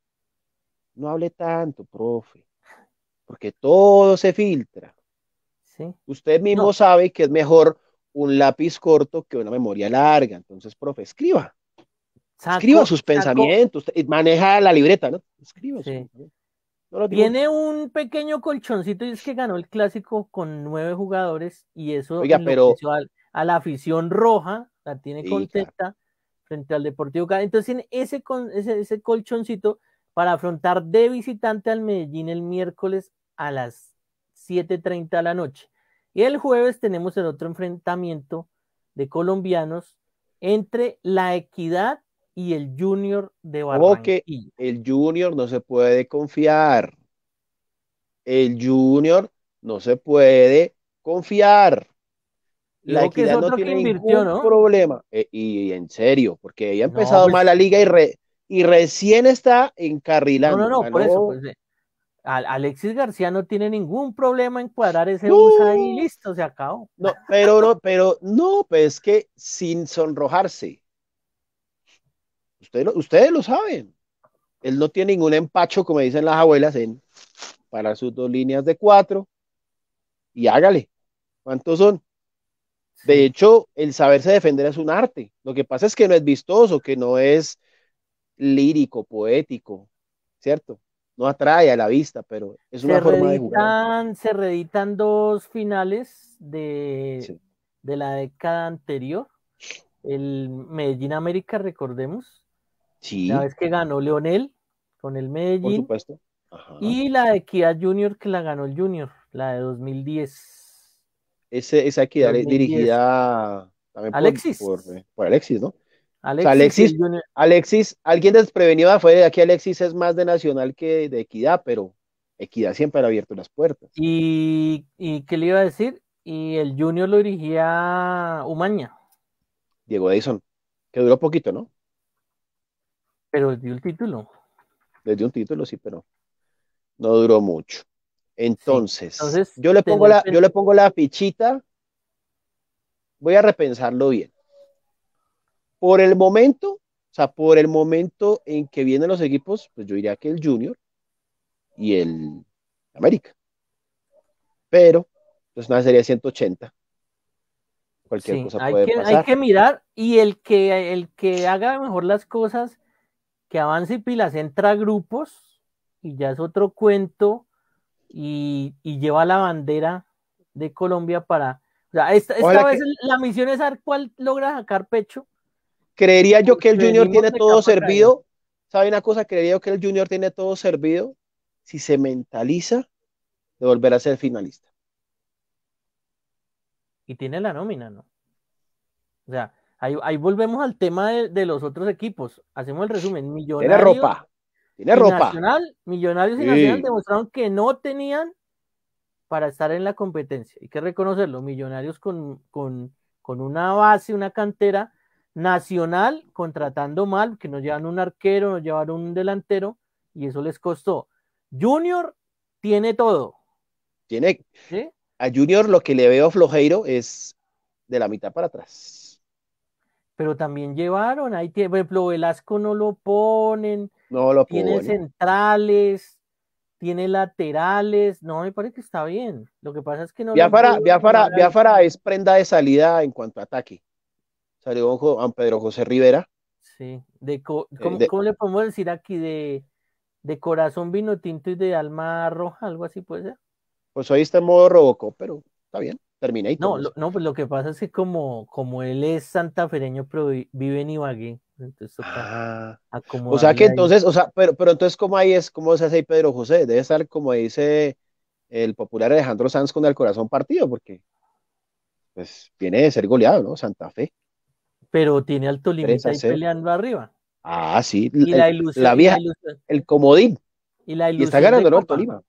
no hable tanto, profe, porque todo se filtra. ¿Sí? Usted mismo sabe que es mejor un lápiz corto que una memoria larga. Entonces, profe, escriba. escriba sus pensamientos. Maneja la libreta, ¿no? Escriba. Tiene un pequeño colchoncito y es que ganó el clásico con nueve jugadores y eso Oiga, pero... A, la afición roja, la tiene contenta frente al Deportivo Cali. Entonces tiene ese, ese, ese colchoncito para afrontar de visitante al Medellín el miércoles a las 7.30 de la noche. Y el jueves tenemos el otro enfrentamiento de colombianos entre la equidad y el Junior de Barranquilla. el Junior no se puede confiar. El Junior no se puede confiar. La equidad no tiene ningún problema. E, y, en serio, porque ella ha empezado pues mal la liga y, re y recién está encarrilando. No, no, no, por eso. Pues, eh, Alexis García no tiene ningún problema en cuadrar ese bus ahí y listo, se acabó. No, pero no, pero no, pues es que sin sonrojarse. Ustedes lo, saben. Él no tiene ningún empacho, como dicen las abuelas, en para sus dos líneas de cuatro y hágale. ¿Cuántos son? De hecho, el saberse defender es un arte. Lo que pasa es que no es vistoso, que no es lírico, poético, ¿cierto? No atrae a la vista, pero es una forma de jugar. Se reeditan dos finales de, de la década anterior. El Medellín América, recordemos, Sí. La vez que ganó Leonel con el Medellín. Por supuesto. Y la de Equidad Junior que la ganó el Junior, la de 2010. Ese, esa equidad dirigida también Por, Alexis, eh, ¿no? Alexis, Alexis, alguien desprevenido fue de aquí. Alexis es más de Nacional que de Equidad, pero Equidad siempre ha abierto las puertas. ¿Y, y qué le iba a decir? Y el Junior lo dirigía Umaña. Diego Edison. que duró poquito, ¿no? Pero les dio el título. Desde dio un título, sí, pero no duró mucho. Entonces, yo, le pongo la, yo le pongo la fichita. Voy a repensarlo bien. Por el momento, o sea, por el momento en que vienen los equipos, pues yo diría que el Junior y el América. Pero, pues nada, sería 180. Cualquier cosa puede que, pasar. Hay que mirar y el que, el que haga mejor las cosas que Avance y Pilas entra a grupos y ya es otro cuento y, lleva la bandera de Colombia para... esta, vez la misión es ver cuál logra sacar pecho. Creería yo que el Junior tiene todo servido. ¿Sabe una cosa? Creería yo que el Junior tiene todo servido si se mentaliza de volver a ser finalista. Y tiene la nómina, ¿no? O sea, Ahí, volvemos al tema de, los otros equipos. Hacemos el resumen. Millonarios. Tiene ropa. Tiene ropa. millonarios y Nacional demostraron que no tenían para estar en la competencia. Hay que reconocerlo. Millonarios con, una base, una cantera nacional, contratando mal, que nos llevan un arquero, nos llevaron un delantero y eso les costó. Junior tiene todo. Tiene. ¿Sí? A Junior lo que le veo flojero es de la mitad para atrás pero también llevaron, ahí tiene, por ejemplo, Velasco no lo ponen, no lo tiene centrales, tiene laterales, no, me parece que está bien, lo que pasa es que no... Biafara, es prenda de salida en cuanto a ataque, salió a Pedro José Rivera. Sí, eh, de, ¿cómo, le podemos decir aquí? De, corazón vino tinto y de alma roja, algo así puede ser. Pues ahí está en modo robocó, pero está bien. Terminator. No, no, pues lo que pasa es que como, como él es santafereño, pero vive en Ibagué. Entonces ah. o sea que entonces, o sea, pero, pero entonces, ¿cómo ahí es, se hace ahí Pedro José? Debe estar como dice el popular Alejandro Sanz con el corazón partido, porque pues viene de ser goleado, ¿no? Santa Fe. Pero tiene al Tolima ahí peleando arriba. Ah, sí. Y la La vieja, el comodín. Y está ganando, El Tolima.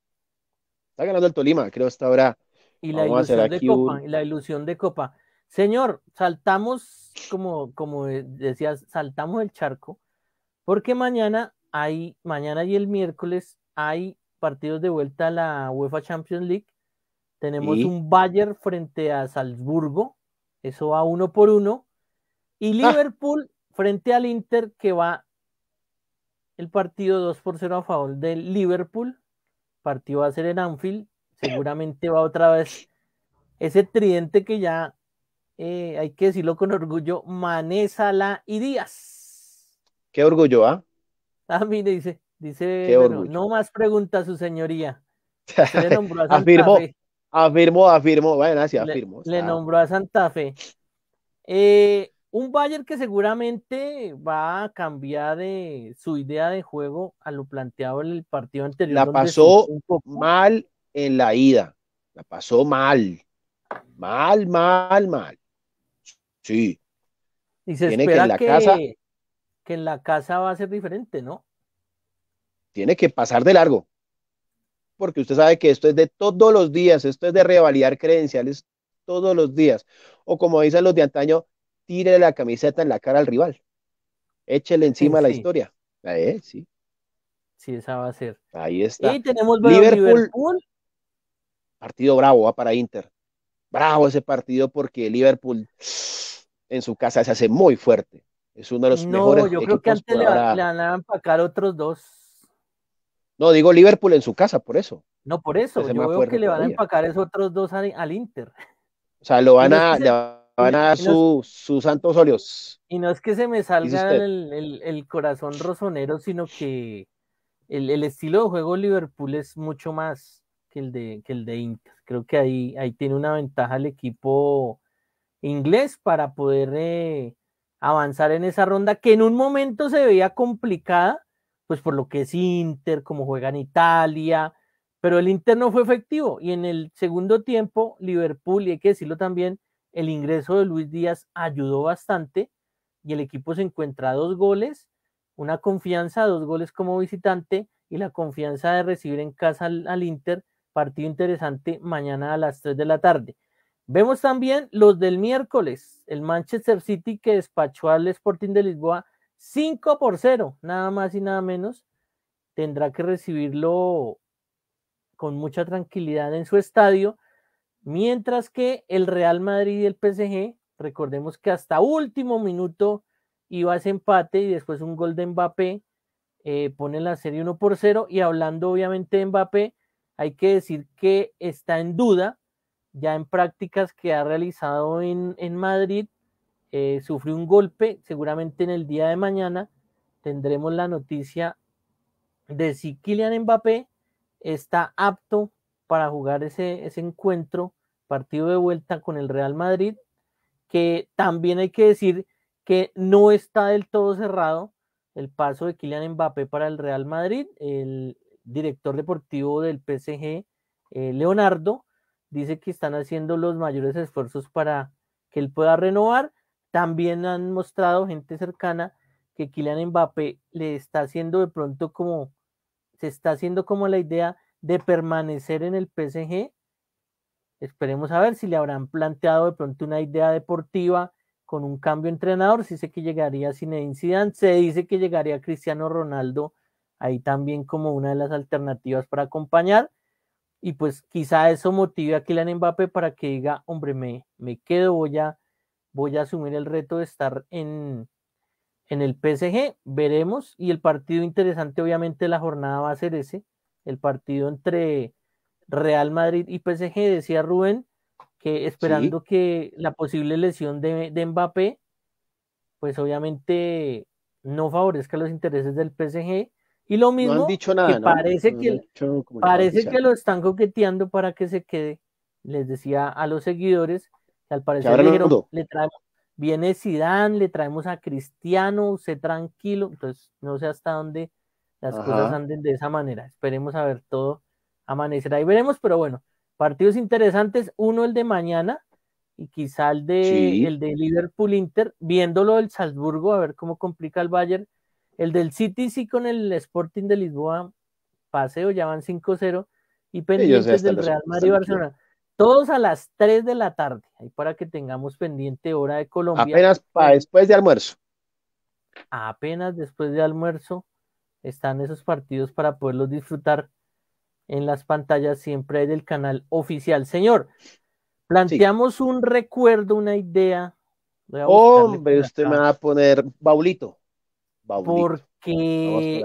Está ganando el Tolima, creo, hasta ahora y la ilusión de Copa, la ilusión de Copa. Señor, saltamos, como, como decías, saltamos el charco, porque mañana hay, mañana y el miércoles hay partidos de vuelta a la UEFA Champions League. Tenemos un Bayern frente a Salzburgo, eso va uno por uno. Y ah. Liverpool frente al Inter, que va el partido 2 por 0 a favor del Liverpool. partido va a ser en Anfield seguramente va otra vez ese tridente que ya eh, hay que decirlo con orgullo, Mané, Sala y Díaz. Qué orgullo, ¿ah? también Ah, mire, dice, dice, no más preguntas, su señoría. le nombró a bueno, así afirmo. Le, nombró a Santa Fe. Eh, un Bayern que seguramente va a cambiar de su idea de juego a lo planteado en el partido anterior. La pasó un poco. mal en la ida. La pasó mal. Mal, mal, mal. Sí. Dice tiene que en la casa. Que en la casa va a ser diferente, ¿no? Tiene que pasar de largo. Porque usted sabe que esto es de todos los días, esto es de revalidar credenciales todos los días. O como dicen los de antaño, tire la camiseta en la cara al rival. Échele encima la historia. Eh, sí. Sí, esa va a ser. Ahí está. Y tenemos Partido bravo va para Inter. Bravo ese partido porque Liverpool en su casa se hace muy fuerte. Es uno de los no, Yo creo que antes le, van a empacar otros dos. No, digo Liverpool en su casa, por eso. No, por eso. yo veo que le van a empacar esos otros dos al, Inter. O sea, lo van a, le van a dar sus santos óleos. Y no es que se me salga el, corazón rosonero, sino que el, el estilo de juego Liverpool es mucho más que el de, Inter. Creo que ahí, ahí tiene una ventaja el equipo inglés para poder eh, avanzar en esa ronda que en un momento se veía complicada, pues por lo que es Inter, como juega en Italia, pero el Inter no fue efectivo y en el segundo tiempo Liverpool, y hay que decirlo también, el ingreso de Luis Díaz ayudó bastante y el equipo se encuentra a dos goles, una confianza, dos goles como visitante y la confianza de recibir en casa al Inter Partido interesante mañana a las 3 de la tarde. Vemos también los del miércoles, el Manchester City que despachó al Sporting de Lisboa 5 por 0, nada más y nada menos. Tendrá que recibirlo con mucha tranquilidad en su estadio, mientras que el Real Madrid y el PSG, recordemos que hasta último minuto iba a ese empate y después un gol de Mbappé, eh, pone la serie 1 por 0 y hablando obviamente de Mbappé, hay que decir que está en duda, ya en prácticas que ha realizado en, Madrid, eh, sufrió un golpe, seguramente en el día de mañana tendremos la noticia de si Kylian Mbappé está apto para jugar ese, ese encuentro, partido de vuelta con el Real Madrid, que también hay que decir que no está del todo cerrado el paso de Kylian Mbappé para el Real Madrid. El, director deportivo del PSG, eh, Leonardo, dice que están haciendo los mayores esfuerzos para que él pueda renovar. También han mostrado gente cercana que Kylian Mbappé le está haciendo de pronto como, se está haciendo como la idea de permanecer en el PSG. Esperemos a ver si le habrán planteado de pronto una idea deportiva con un cambio de entrenador. si dice que llegaría sin Zidane, se dice que llegaría Cristiano Ronaldo ahí también como una de las alternativas para acompañar. Y pues quizá eso motive a Kylian Mbappé para que diga, hombre, me, me quedo, voy a, voy a asumir el reto de estar en, en el PSG, veremos. Y el partido interesante, obviamente, la jornada va a ser ese, el partido entre Real Madrid y PSG, decía Rubén, que esperando que la posible lesión de, de Mbappé, pues obviamente no favorezca los intereses del PSG y lo mismo que parece, que, parece que lo están coqueteando para que se quede. Les decía a los seguidores que al parecer le, viene Sidán, le traemos a Cristiano, sé tranquilo. Entonces, no sé hasta dónde las cosas anden de esa manera. Esperemos a ver todo amanecer. Ahí veremos, pero bueno, partidos interesantes. Uno el de mañana y quizá el de, el de Liverpool Inter, viéndolo el Salzburgo, a ver cómo complica el Bayern el del City sí con el Sporting de Lisboa, paseo, ya van 5-0 y pendientes del Real Madrid Barcelona. Todos a las 3 de la tarde, ahí para que tengamos pendiente hora de Colombia. Apenas para pues después de almuerzo. Apenas después de almuerzo están esos partidos para poderlos disfrutar en las pantallas siempre del canal oficial. Señor, planteamos un recuerdo, una idea. Hombre, usted me va a poner Baulito. Porque.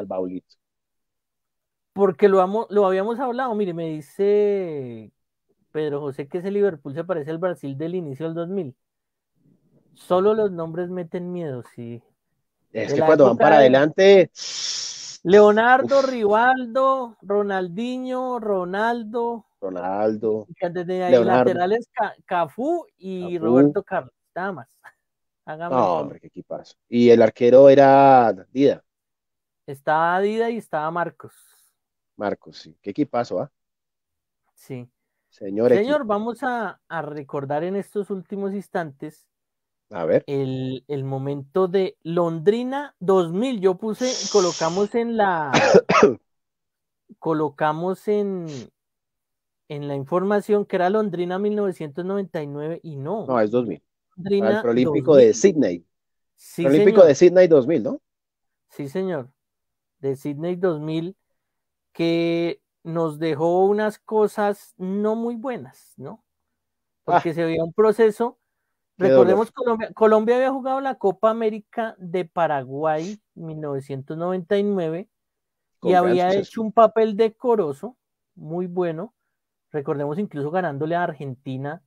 porque lo, lo habíamos hablado, mire, me dice Pedro José que ese Liverpool se parece al Brasil del inicio del 2000. Solo los nombres meten miedo, sí. Es que cuando van para adelante. Leonardo, Rivaldo, Ronaldinho, Ronaldo. Ronaldo. De ahí laterales Cafú y Roberto Carlos. Nada más no, hombre, qué equipazo. Y el arquero era Dida. Estaba Dida y estaba Marcos. Marcos, sí. Qué equipazo, ¿ah? Sí. Señor, Señor vamos a, recordar en estos últimos instantes. A ver. El, el, momento de Londrina 2000. Yo puse, colocamos en la. colocamos en. En la información que era Londrina 1999 y no. No, es 2000 al Prolímpico de Sydney. Sí, de Sydney 2000, ¿no? Sí, señor. De Sydney 2000, que nos dejó unas cosas no muy buenas, ¿no? Porque ah. se veía un proceso. Recordemos, Colombia, Colombia había jugado la Copa América de Paraguay en 1999 y había hecho un papel decoroso, muy bueno. Recordemos incluso ganándole a Argentina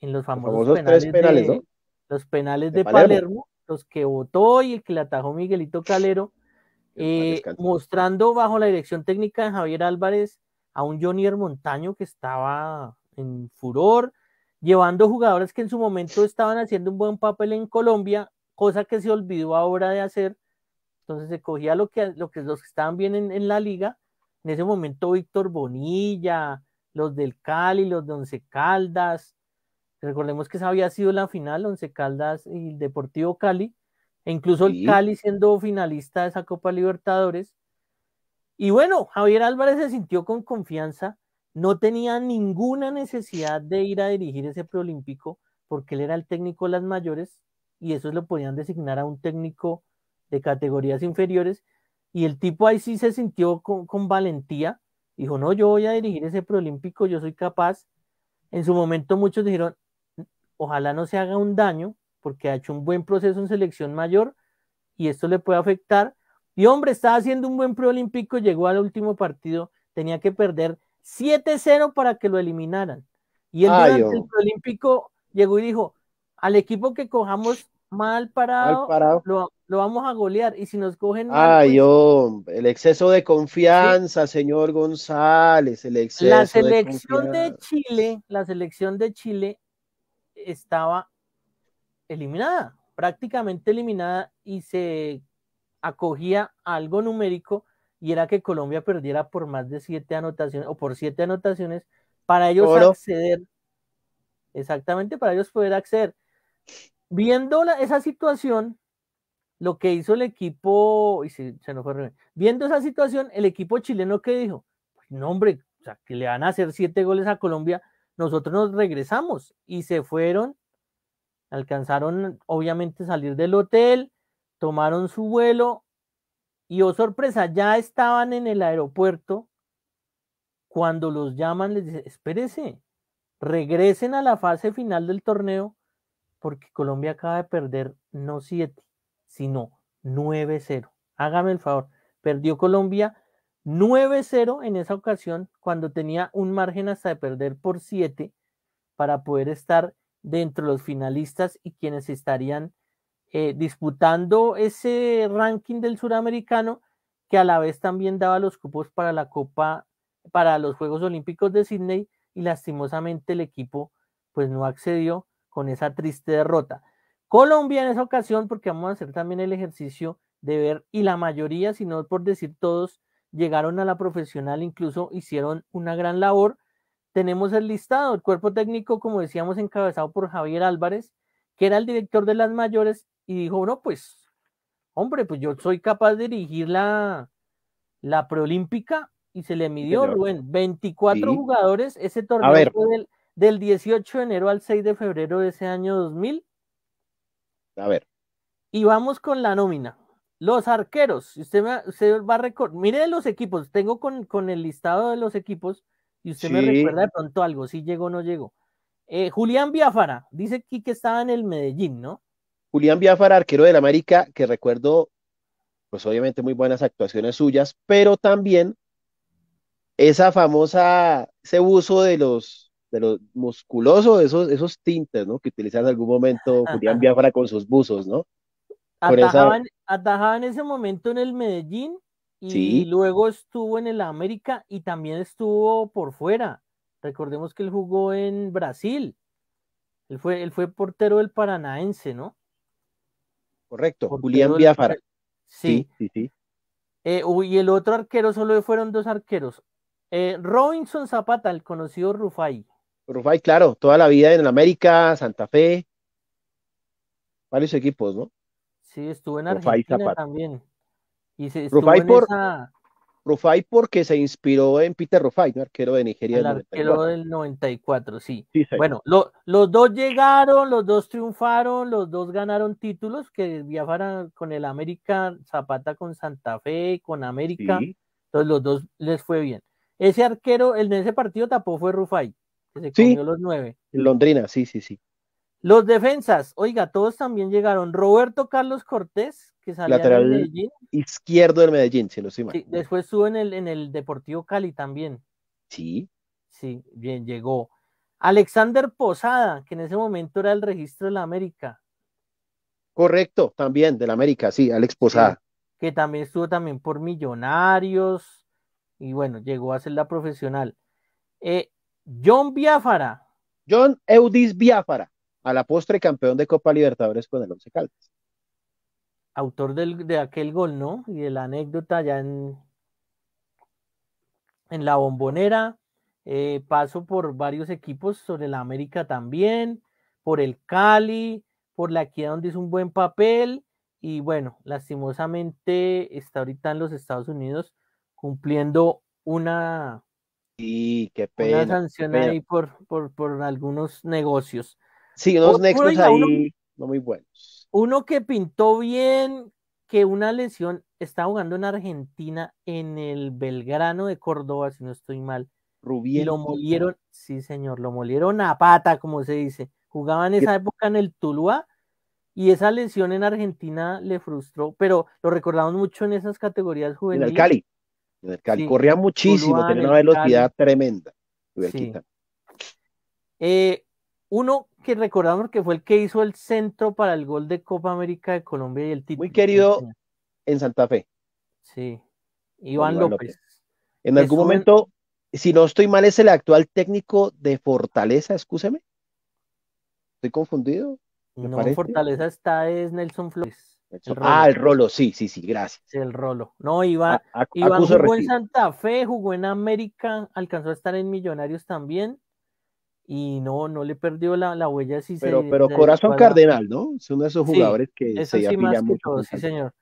en los famosos, penales, los penales de, Palermo. los que votó y el que le atajó Miguelito Calero, eh, mostrando bajo la dirección técnica de Javier Álvarez a un Johnny Montaño que estaba en furor, llevando jugadores que en su momento estaban haciendo un buen papel en Colombia, cosa que se olvidó ahora de hacer. Entonces se cogía lo que, lo que los que estaban bien en, en la liga. En ese momento Víctor Bonilla, los del Cali, los de Once Caldas, Recordemos que esa había sido la final, Once Caldas y el Deportivo Cali, e incluso el Cali siendo finalista de esa Copa Libertadores. Y bueno, Javier Álvarez se sintió con confianza, no tenía ninguna necesidad de ir a dirigir ese preolímpico, porque él era el técnico de las mayores, y eso lo podían designar a un técnico de categorías inferiores, y el tipo ahí sí se sintió con, valentía, dijo, no, yo voy a dirigir ese preolímpico, yo soy capaz. En su momento muchos dijeron, ojalá no se haga un daño porque ha hecho un buen proceso en selección mayor y esto le puede afectar. Y hombre, estaba haciendo un buen preolímpico, llegó al último partido, tenía que perder 7-0 para que lo eliminaran. Y el oh. preolímpico llegó y dijo, al equipo que cojamos mal parado, Lo, vamos a golear. Y si nos cogen... Mal, Ay, pues el exceso de confianza, señor González, el exceso. La selección de Chile, la selección de Chile estaba eliminada, prácticamente eliminada y se acogía algo numérico y era que Colombia perdiera por más de siete anotaciones o por siete anotaciones para ellos acceder. Exactamente, para ellos poder acceder. Viendo esa situación, lo que hizo el equipo, y si se nos viendo esa situación, el equipo chileno que dijo, pues, no hombre, o sea, que le van a hacer siete goles a Colombia, nosotros nos regresamos y se fueron, alcanzaron obviamente salir del hotel, tomaron su vuelo y oh sorpresa, ya estaban en el aeropuerto cuando los llaman, les dice espérese, regresen a la fase final del torneo porque Colombia acaba de perder no 7, sino 9-0. Hágame el favor, perdió Colombia 9-0 en esa ocasión, cuando tenía un margen hasta de perder por 7 para poder estar dentro de los finalistas y quienes estarían eh, disputando ese ranking del suramericano que a la vez también daba los cupos para la Copa, para los Juegos Olímpicos de Sydney y lastimosamente el equipo pues no accedió con esa triste derrota. Colombia en esa ocasión, porque vamos a hacer también el ejercicio de ver y la mayoría, si no por decir todos, llegaron a la profesional, incluso hicieron una gran labor. Tenemos el listado, el cuerpo técnico, como decíamos, encabezado por Javier Álvarez, que era el director de las mayores, y dijo, no, pues, hombre, pues yo soy capaz de dirigir la, preolímpica, y se le midió, bueno, Rubén, 24 jugadores, ese torneo del, del 18 de enero al 6 de febrero de ese año 2000. A ver. Y vamos con la nómina. Los arqueros, usted, va a recordar, mire los equipos, tengo con, con, el listado de los equipos y usted me recuerda de pronto algo, si llegó o no llegó. Eh, Julián Biafara, dice aquí que estaba en el Medellín, ¿no? Julián Biafara, arquero de la América, que recuerdo, pues obviamente muy buenas actuaciones suyas, pero también esa famosa, ese uso de los, de los musculosos, esos, esos tintes, ¿no? Que utilizaba en algún momento Julián Biafara con sus buzos, ¿no? Atajaban, atajaba en ese momento en el Medellín y luego estuvo en el América y también estuvo por fuera. Recordemos que él jugó en Brasil. Él fue, él fue portero del Paranaense, ¿no? Correcto, Julián Biafara. Sí, sí, sí. Eh, y el otro arquero, solo fueron dos arqueros. Eh, Robinson Zapata, el conocido Rufai. Rufai, claro, toda la vida en América, Santa Fe, varios equipos, ¿no? Sí, estuvo en Argentina también. Y por, porque se inspiró en Peter Rufai, arquero de Nigeria. El arquero del 94, sí. bueno, los dos llegaron, los dos triunfaron, los dos ganaron títulos que viajaron con el América, Zapata con Santa Fe, con América. Entonces los dos les fue bien. Ese arquero, el de ese partido tapó fue Rufai, que se los nueve. Londrina, sí, sí, sí. Los defensas, oiga, todos también llegaron. Roberto Carlos Cortés, que salió lateral del Medellín. izquierdo del Medellín, si lo después estuvo en el, en el Deportivo Cali también. Sí. Sí, bien, llegó. Alexander Posada, que en ese momento era el registro de la América. Correcto, también del América, sí, Alex Posada. que también estuvo también por Millonarios y bueno, llegó a ser la profesional. Eh, John Biafara. John Eudis Biafara a la postre campeón de Copa Libertadores con el Once Caldas. Autor de aquel gol, ¿no? Y de la anécdota ya en, en la bombonera, eh, pasó por varios equipos sobre la América también, por el Cali, por la aquí donde hizo un buen papel y bueno, lastimosamente está ahorita en los Estados Unidos cumpliendo una, sanción ahí por, por, algunos negocios. Sí, dos nexos ahí no muy buenos. Uno que pintó bien que una lesión está jugando en Argentina en el Belgrano de Córdoba, si no estoy mal. Rubiel. Y lo molieron, sí señor, lo molieron a pata, como se dice. Jugaba en esa época en el Tuluá y esa lesión en Argentina le frustró, pero lo recordamos mucho en esas categorías juveniles. En el Cali. En el Cali. Corría muchísimo, tenía una velocidad tremenda. Sí. Eh, uno que recordamos que fue el que hizo el centro para el gol de Copa América de Colombia y el título. Muy querido este en Santa Fe. Sí, Iván, López. En algún momento, si no estoy mal, es el actual técnico de Fortaleza, escúcheme. Estoy confundido. no, Fortaleza está es Nelson Flores. ah, el Rolo, sí, sí, sí, gracias. El Rolo. No, Iván, Iván jugó en Santa Fe, jugó en América, alcanzó a estar en Millonarios también y no, no le perdió la, huella. así pero, se, pero corazón cardenal, ¿no? Es uno de esos jugadores que se sí más sí, señor.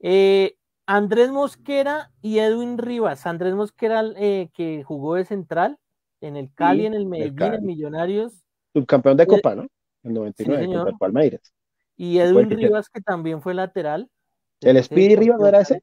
Eh, Andrés Mosquera y Edwin Rivas. Andrés Mosquera eh, que jugó de central en el Cali, en el Medellín, en, Millonarios. Subcampeón de Copa, ¿no? En 99, sí, Palmeiras. Y Edwin Rivas, que también fue lateral. ¿El Speedy Rivas no era ese?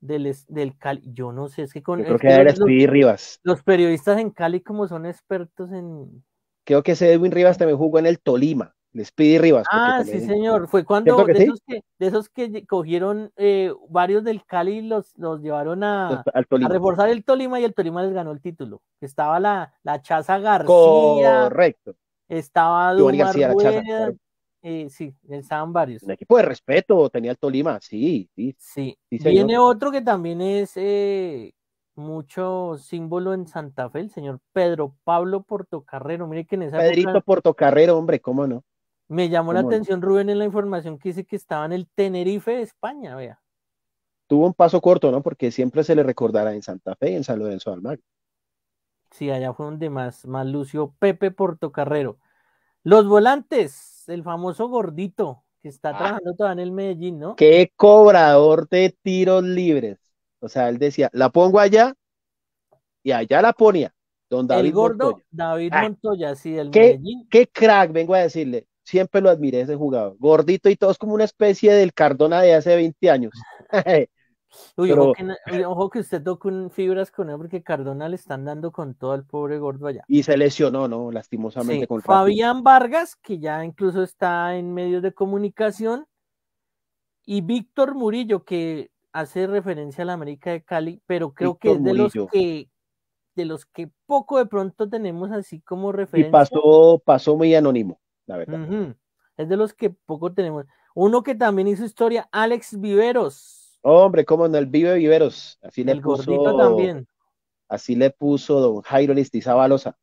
del, Cali. Yo no sé, es que con. Rivas. Los periodistas en Cali, como son expertos en. Creo que ese Edwin Rivas también jugó en el Tolima. Les pide Rivas. Ah, sí, señor. Fue cuando de, esos que, cogieron eh, varios del Cali los, los llevaron a, reforzar el Tolima y el Tolima les ganó el título. Estaba la, Chaza García. Correcto. Estaba eh, sí, estaban varios. Un equipo de respeto tenía el Tolima, sí, sí. Sí, viene otro que también es eh, mucho símbolo en Santa Fe, el señor Pedro Pablo Portocarrero. Mire que en esa Pedrito Portocarrero, hombre, cómo no. Me llamó la atención Rubén en la información que dice que estaba en el Tenerife de España, vea. Tuvo un paso corto, ¿no? Porque siempre se le recordará en Santa Fe y en San Lorenzo del Mar Sí, allá fue donde más, más lució Pepe Portocarrero. Los volantes, el famoso gordito que está ah. trabajando todavía en el Medellín, ¿no? Qué cobrador de tiros libres. O sea, él decía, la pongo allá y allá la ponía. el gordo David ah. Montoya, sí, del Medellín. Qué crack, vengo a decirle. Siempre lo admiré ese jugador. Gordito y es como una especie del Cardona de hace 20 años. ojo, que, usted tocó fibras con él, porque Cardona le están dando con todo al pobre gordo allá. Y se lesionó, ¿no? Lastimosamente con Fabián Vargas, que ya incluso está en medios de comunicación, y Víctor Murillo, que hace referencia a la América de Cali, pero creo que es de los que de los que poco de pronto tenemos así como referencia. Y pasó, muy anónimo, la verdad. Es de los que poco tenemos. Uno que también hizo historia, Alex Viveros, Hombre, cómo en el Vive Viveros. Así le puso. también. Así le puso don Jairo Listizabalosa.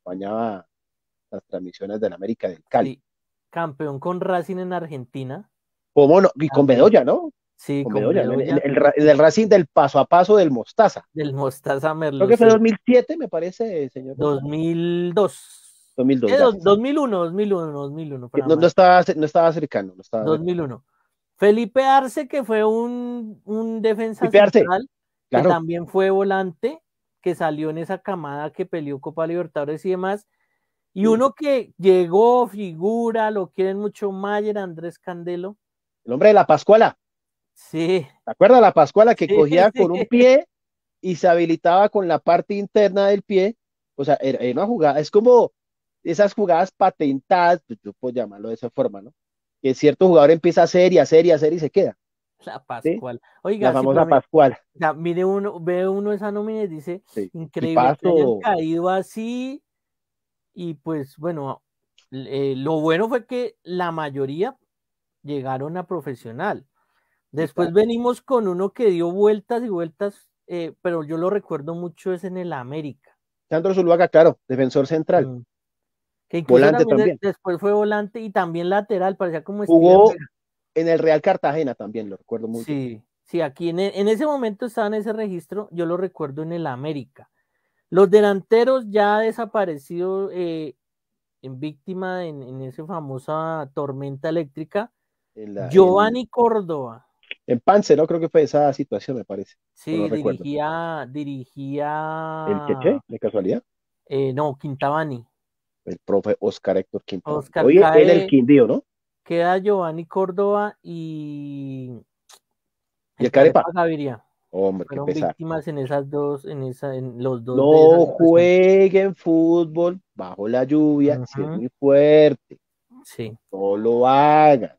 Acompañaba las transmisiones del América del Cali. campeón con Racing en Argentina. ¿Cómo no? Y con Bedoya, ¿no? Sí, con, Bedoya. El, Racing del paso a paso del Mostaza. Del Mostaza Merlo. Creo que fue 2007, me parece, señor. 2002. 2002. 2001, 2001, 2001. No, estaba, no estaba cercano. No estaba 2001. Felipe Arce, que fue un, un defensa central, que también fue volante, que salió en esa camada que peleó Copa Libertadores y demás. Y uno que llegó, figura, lo quieren mucho, Mayer, Andrés Candelo. El hombre de la Pascuala. Sí. ¿Te acuerdas la Pascuala que cogía con un pie y se habilitaba con la parte interna del pie? O sea, era una jugada, es como esas jugadas patentadas, pues, yo puedo llamarlo de esa forma, ¿no? que cierto jugador empieza a hacer y hacer y hacer y se queda. La Pascual. Oiga, la famosa Pascual. mire uno, ve uno esa nómina y dice, increíble que hayan caído así. Y pues bueno, eh, lo bueno fue que la mayoría llegaron a profesional. Después venimos con uno que dio vueltas y vueltas, eh, pero yo lo recuerdo mucho, es en el América. Sandro Zuluaga, claro, defensor central. Mm volante también. Después fue volante y también lateral, parecía como... Jugó en el Real Cartagena también, lo recuerdo mucho sí, Sí, aquí e, en, ese momento estaba en ese registro, yo lo recuerdo en el América. Los delanteros ya desaparecidos eh, en víctima en, en, esa famosa tormenta eléctrica, Giovanni Córdoba. En Pance, ¿no? Creo que fue esa situación, me parece. Sí, dirigía, dirigía... ¿El qué? de casualidad? Eh, no, Quintabani el profe Oscar Héctor Quintana. Oscar Hoy el Quindío, ¿no? Queda Giovanni Córdoba y. Y el Carepa. Gaviria. Hombre, Fueron víctimas en esas dos, en, esa, en los dos. No jueguen fútbol bajo la lluvia, es muy fuerte. Sí. No lo hagan.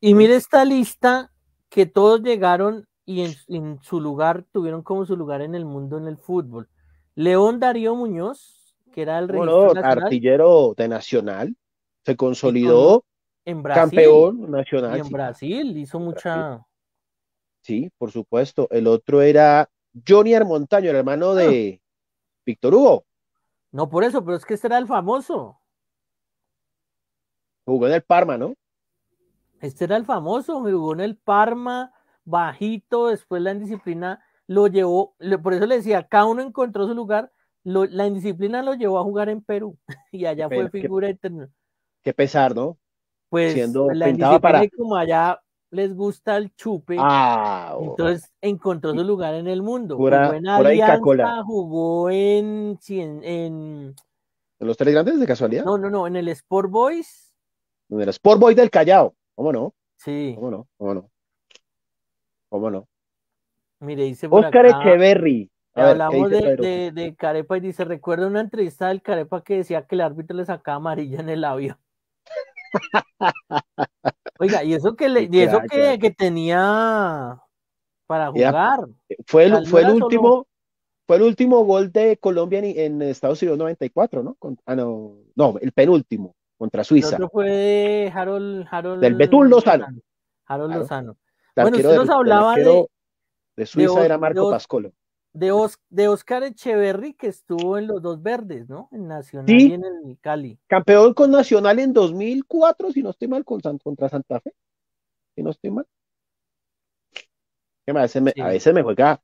Y mire esta lista que todos llegaron y en su lugar, tuvieron como su lugar en el mundo en el fútbol. León Darío Muñoz, que era el artillero de Nacional, se consolidó en Brasil, campeón nacional. en Brasil hizo mucha. Sí, por supuesto. El otro era Johnny Armontaño, el hermano de ah. Víctor Hugo. No por eso, pero es que este era el famoso. Jugó en el Parma, ¿no? Este era el famoso, jugó en el Parma, bajito, después la indisciplina lo llevó, por eso le decía, cada uno encontró su lugar, la indisciplina lo llevó a jugar en Perú y allá fue figura eterna. Qué pesar, ¿no? Pues la indisciplina como allá les gusta el chupe, ah, oh. entonces encontró su lugar en el mundo. jugó en Alianza, jugó en, en, en... los tres grandes de casualidad? No, no, no, en el Sport Boys. En el Sport Boys del Callao, ¿cómo no? Sí. ¿Cómo no? ¿Cómo no? ¿Cómo no? Mire, dice Oscar Echeverry, hablamos de, Carepa y dice, recuerda una entrevista del Carepa que decía que el árbitro le sacaba amarilla en el labio. Oiga, y eso que le, y que, tenía para jugar. fue el, fue el último, fue el último gol de Colombia en, Estados Unidos 94, ¿no? Ah, no, no, el penúltimo contra Suiza. El fue de Harold, del Betún Lozano. Harold Lozano. Bueno, usted nos hablaba de, de Suiza era Marco Pascolo de, Oscar Echeverry, que estuvo en los dos verdes, ¿no? En Nacional y en el Cali. Campeón con Nacional en 2004, si no estoy mal, con contra Santa Fe. Si no estoy mal. A veces, me, juega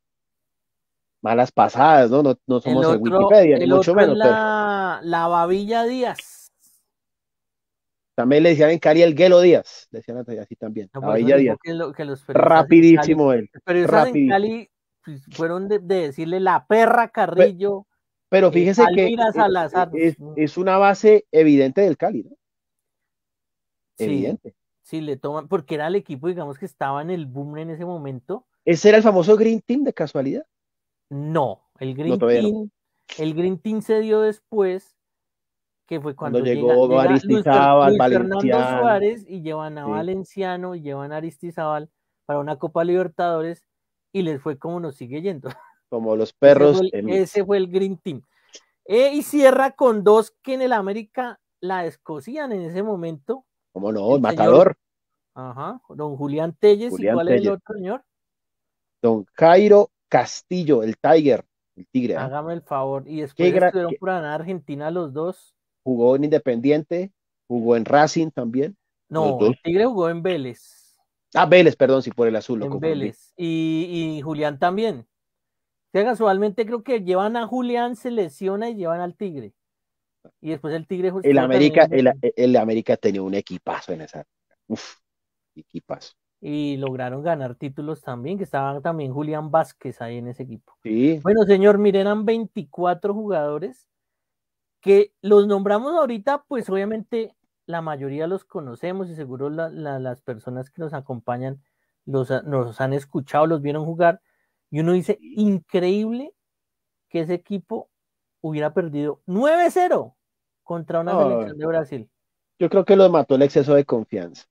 malas pasadas, ¿no? No, no somos en Wikipedia, ni mucho menos. La, pero... la Babilla Díaz. También le decían en Cali el Gelo Díaz, decían así también. Babilla Díaz. Rapidísimo él. Pero es en Cali pues, fueron de, decirle la perra Carrillo. Pero, eh, fíjese que mm. Es, una base evidente del Cali, ¿no? evidente. Sí, le toman, porque era el equipo, digamos, que estaba en el boom en ese momento. ¿Ese era el famoso Green Team de casualidad? No, el Green Team. El Green Team se dio después, que fue cuando, llegó Fernando Suárez y llevan a Valenciano, y llevan a Aristizábal para una Copa Libertadores y les fue como nos sigue yendo. Como los perros. Ese fue el, Green Team. E y cierra con dos que en el América la escocían en ese momento. como no? El, matador. ajá, don Julián Telles. ¿Y cuál es el otro señor? Don Cairo Castillo, el Tiger, el Tigre. Hágame el favor. Y es que estuvieron por ganar Argentina los dos. Jugó en Independiente, jugó en Racing también. No, el Tigre jugó en Vélez. Ah, Vélez, perdón, si por el azul. Lo en Vélez. Y, Julián también. sea, casualmente creo que llevan a Julián, se lesiona y llevan al Tigre. Y después el Tigre. El América, el, e, el, América tenía un equipazo en esa. Uf, equipazo. Y lograron ganar títulos también, que estaba también Julián Vázquez ahí en ese equipo. Sí. Bueno, señor, miren, eran 24 jugadores que los nombramos ahorita, pues obviamente la mayoría los conocemos y seguro las personas que nos acompañan los, nos han escuchado, los vieron jugar, y uno dice, increíble que ese equipo hubiera perdido 9-0 contra una selección de Brasil. Yo creo que lo mató el exceso de confianza,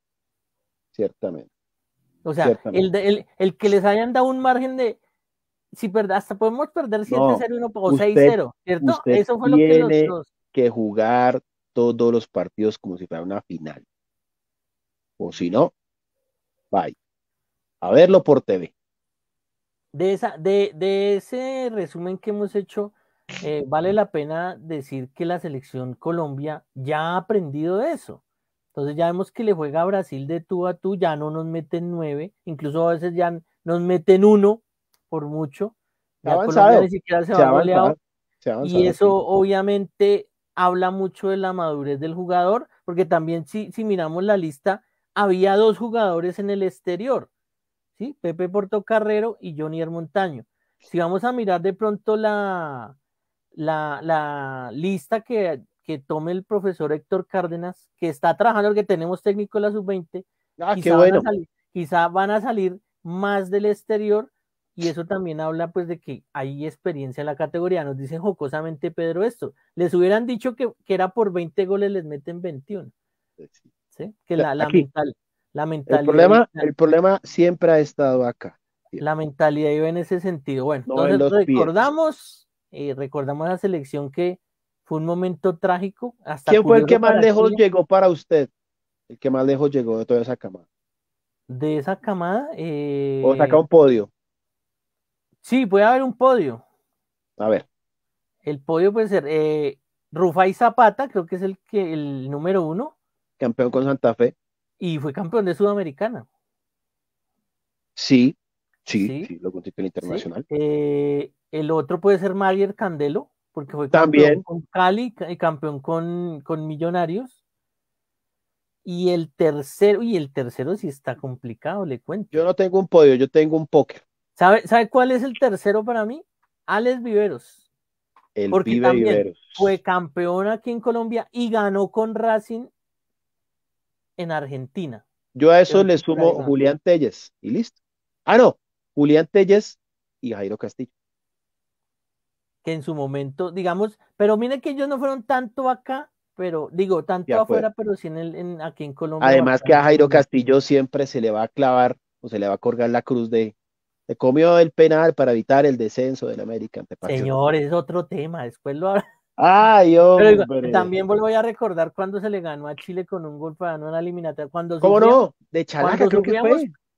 ciertamente. O sea, El, el, el, que les hayan dado un margen de, si hasta podemos perder 7-0 o 6-0, ¿cierto? Eso fue lo que los, los... que jugar todos los partidos como si fuera una final. O si no, bye. A verlo por TV. De, esa, de, ese resumen que hemos hecho, eh, vale la pena decir que la selección Colombia ya ha aprendido eso. Entonces ya vemos que le juega a Brasil de tú a tú, ya no nos meten nueve, incluso a veces ya nos meten uno por mucho. Ya Y eso obviamente habla mucho de la madurez del jugador, porque también si, si miramos la lista, había dos jugadores en el exterior, ¿sí? Pepe Portocarrero y Johnny Montaño. Si vamos a mirar de pronto la, la, lista que, que, tome el profesor Héctor Cárdenas, que está trabajando, porque tenemos técnico de la sub-20, ah, quizá van a salir más del exterior y eso también habla pues de que hay experiencia en la categoría. Nos dicen jocosamente, Pedro, esto. Les hubieran dicho que, era por 20 goles, les meten 21. Eh, ¿Sí? Que la, la, mental, mentalidad. El problema, el problema siempre ha estado acá. La mentalidad iba en ese sentido. Bueno, entonces recordamos, eh, recordamos la selección que fue un momento trágico. Hasta ¿Quién fue el que más lejos llegó para usted? El que más lejos llegó de toda esa camada. De esa camada. O saca eh, un podio. Sí, puede haber un podio. A ver. El podio puede ser Rufa eh, Rufai Zapata, creo que es el, que, el número uno. Campeón con Santa Fe. Y fue campeón de Sudamericana. Sí, sí, sí, lo el internacional. Eh, el otro puede ser Marier Candelo, porque fue También. campeón con Cali, campeón con, con Millonarios. Y el tercero, y el tercero sí está complicado, le cuento. Yo no tengo un podio, yo tengo un póker. ¿Sabe, cuál es el tercero para mí? Alex Viveros. El porque también Fue campeón aquí en Colombia y ganó con Racing en Argentina. Yo a eso le sumo Julián Telles y listo. Ah, no, Julián Telles y Jairo Castillo que en su momento, digamos, pero mire que ellos no fueron tanto acá, pero digo, tanto afuera, pero sí en, aquí en Colombia. Además que a Jairo Castillo siempre se le va a clavar o se le va a colgar la cruz de se comió el penal para evitar el descenso del América ante Señor, es otro tema, después lo habrá. también vuelvo a recordar cuando se le ganó a Chile con un gol para no una eliminatoria. Cuando ¿Cómo no? De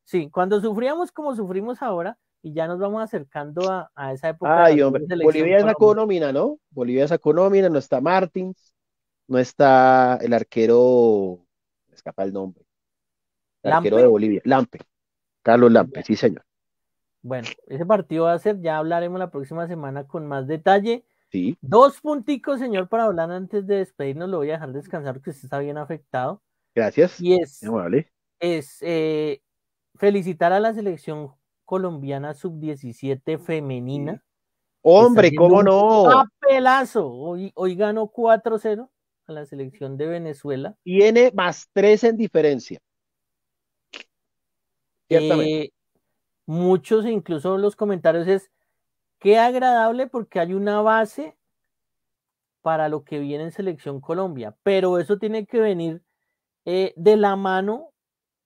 Sí, cuando sufríamos como sufrimos ahora y ya nos vamos acercando a, esa época. Ay, hombre. Bolivia sacó nómina, ¿no? Bolivia sacó nómina, no está Martins, no está el arquero, me escapa el nombre. arquero de Bolivia, Lampe. Carlos Lampe, sí, señor. Bueno, ese partido va a ser, ya hablaremos la próxima semana con más detalle. Sí. Dos punticos, señor, para hablar antes de despedirnos, lo voy a dejar descansar porque usted está bien afectado. Gracias. Y es, es eh, felicitar a la selección colombiana sub-17 femenina. Hombre, ¿cómo no? Un papelazo. Hoy, ganó 4-0 a la selección de Venezuela. Tiene más 3 en diferencia. Ciertamente. Eh, muchos, incluso los comentarios es, qué agradable porque hay una base para lo que viene en Selección Colombia, pero eso tiene que venir eh, de la mano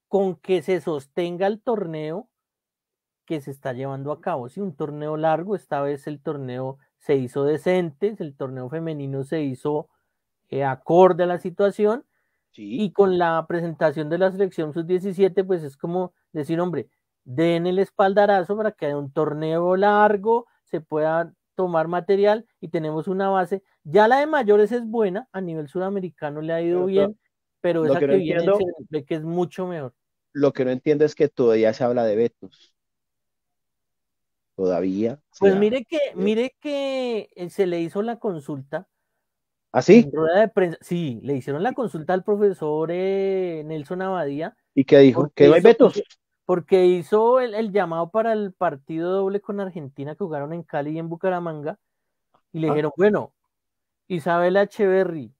con que se sostenga el torneo que se está llevando a cabo. si un torneo largo, esta vez el torneo se hizo decente, el torneo femenino se hizo eh, acorde a la situación, y con la presentación de la selección sub-17, pues es como decir, hombre, den el espaldarazo para que haya un torneo largo, se pueda tomar material y tenemos una base. Ya la de mayores es buena, a nivel sudamericano le ha ido bien, pero esa que, viene se que es mucho mejor. Lo que no entiendo es que todavía se habla de Betos Todavía. Pues mire que, mire que eh, se le hizo la consulta. ¿Así? ¿Ah, sí? Sí, le hicieron la consulta al profesor eh, Nelson Abadía. ¿Y qué dijo? Que no hay Betos porque hizo el, llamado para el partido doble con Argentina que jugaron en Cali y en Bucaramanga, y le ah. dijeron, bueno, Isabela Echeverry,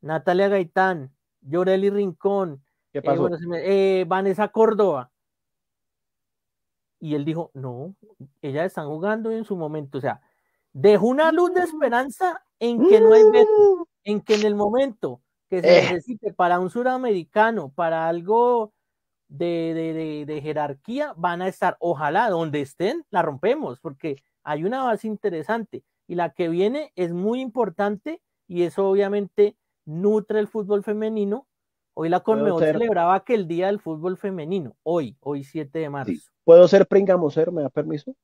Natalia Gaitán, Yoreli Rincón, eh, eh, Vanessa Córdoba. Y él dijo, no, ellas están jugando en su momento, o sea, dejó una luz de esperanza en que no hay en que en el momento que se eh. necesite para un suramericano, para algo de, jerarquía van a estar. Ojalá donde estén la rompemos, porque hay una base interesante y la que viene es muy importante y eso obviamente nutre el fútbol femenino. Hoy la Conmebol celebraba que el día del fútbol femenino, hoy, hoy 7 de marzo. ¿Puedo ser pringamoser? ¿Me da permiso?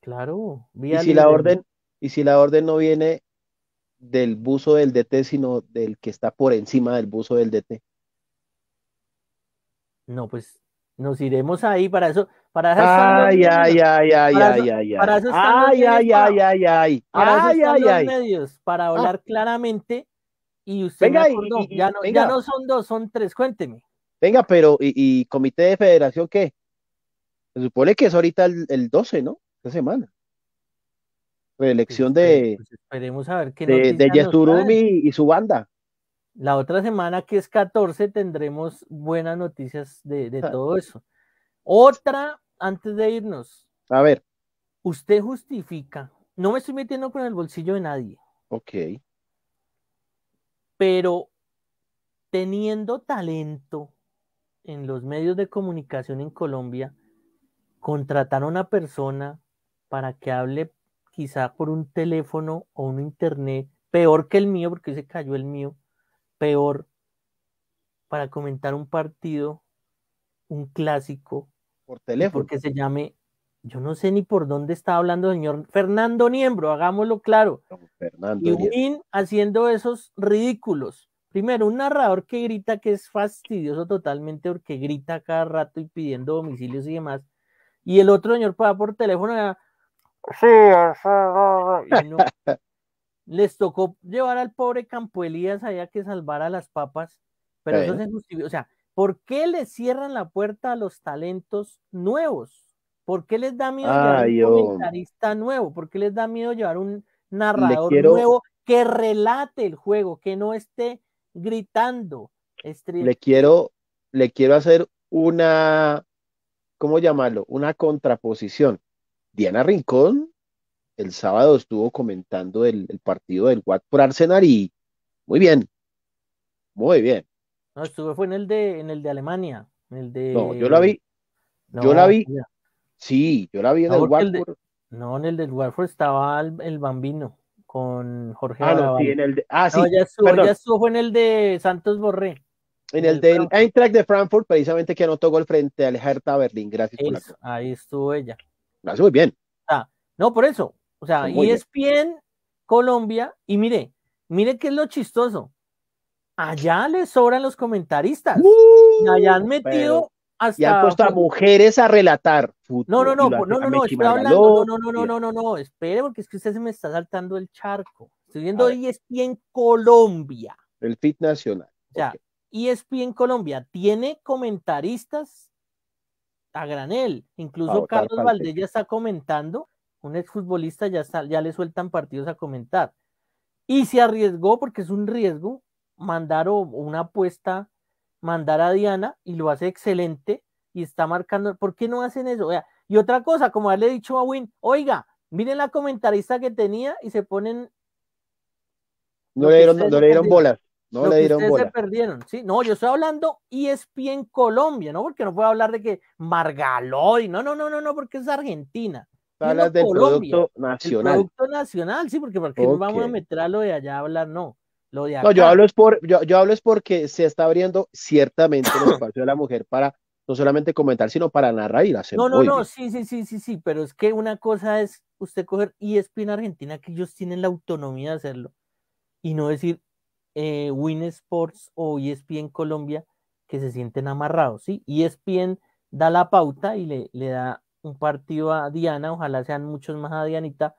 Claro. si la orden, y si la orden no viene del buzo del DT, sino del que está por encima del buzo del DT. No, pues nos iremos ahí para eso. Para eso ay, ay, ay, ay, ay, ay, ay, ay, ay, ay, ay, ay, ay, ay, ay, para hablar claramente. Y usted venga, ya, no, son dos, son tres, cuénteme. Venga, pero ¿y, comité de federación qué? Se supone que es ahorita el, doce, 12, ¿no? Esta semana. Reelección pues, pues, de. Pues, esperemos a ver qué De, de Yesurumi y su banda la otra semana, que es 14, tendremos buenas noticias de, ah. todo eso. Otra, antes de irnos. A ver. Usted justifica, no me estoy metiendo con el bolsillo de nadie. Ok. Pero teniendo talento en los medios de comunicación en Colombia, contratar a una persona para que hable quizá por un teléfono o un internet, peor que el mío, porque se cayó el mío, peor para comentar un partido, un clásico. Por teléfono. Porque se llame, yo no sé ni por dónde está hablando el señor Fernando Niembro, hagámoslo claro. y haciendo esos ridículos. Primero, un narrador que grita que es fastidioso totalmente porque grita cada rato y pidiendo domicilios y demás. Y el otro señor para pues, por teléfono. Y no, les tocó llevar al pobre Campo Elías había que salvar a las papas, pero entonces eso O sea, ¿por qué le cierran la puerta a los talentos nuevos? ¿Por qué les da miedo llevar un oh. comentarista nuevo? ¿Por qué les da miedo llevar un narrador nuevo que relate el juego, que no esté gritando? Le quiero, le quiero hacer una, ¿cómo llamarlo? Una contraposición. Diana Rincón el sábado estuvo comentando el, partido del watford por Arsenal y muy bien, muy bien. No, estuve fue en el de, en el de Alemania, el de... No, yo la vi, yo la vi, sí, yo la vi en no, el Watford. no, en el del Watford estaba el, bambino con Jorge. Ah, sí, en el ah, sí. ya, estuvo, en el de Santos Borré. En el, del de Eintracht de Frankfurt, precisamente que anotó gol frente al Hertha Berlín. Gracias por Ahí estuvo ella. muy bien. Ah, no, por eso. O sea, ESPN e Colombia, y mire, mire qué es lo chistoso. Allá les sobran los comentaristas. Uh, allá han metido hasta. mujeres a relatar. no, no, no, no, no, no, no, no, no, no, no, no, no, espere, porque es que usted se me está saltando el charco. Estoy viendo ESPN e Colombia. El FIT Nacional. O sea, ESPN Colombia tiene comentaristas a granel. Incluso Carlos Valdés ya está comentando un exfutbolista ya, está, ya le sueltan partidos a comentar. Y se arriesgó, porque es un riesgo, mandar una apuesta, mandar a Diana y lo hace excelente y está marcando. ¿Por qué no hacen eso? y otra cosa, como le he dicho a Win, oiga, miren la comentarista que tenía y se ponen. No le dieron, no le dieron bolas. No le dieron Se perdieron, ¿sí? No, yo estoy hablando ESPN Colombia, ¿no? Porque no puedo hablar de que Margaloy, no, no, no, no, no, porque es Argentina del producto nacional. producto nacional, sí, porque porque qué nos vamos a meter a lo de allá a hablar, no. Lo No, yo hablo es por, yo, hablo es porque se está abriendo ciertamente el espacio de la mujer para no solamente comentar, sino para narrar y hacer. No, no, no, sí, sí, sí, sí, sí, pero es que una cosa es usted coger ESPN Argentina, que ellos tienen la autonomía de hacerlo, y no decir eh, Win Sports o ESPN Colombia, que se sienten amarrados, ¿sí? ESPN da la pauta y le, le da un partido a Diana, ojalá sean muchos más a Dianita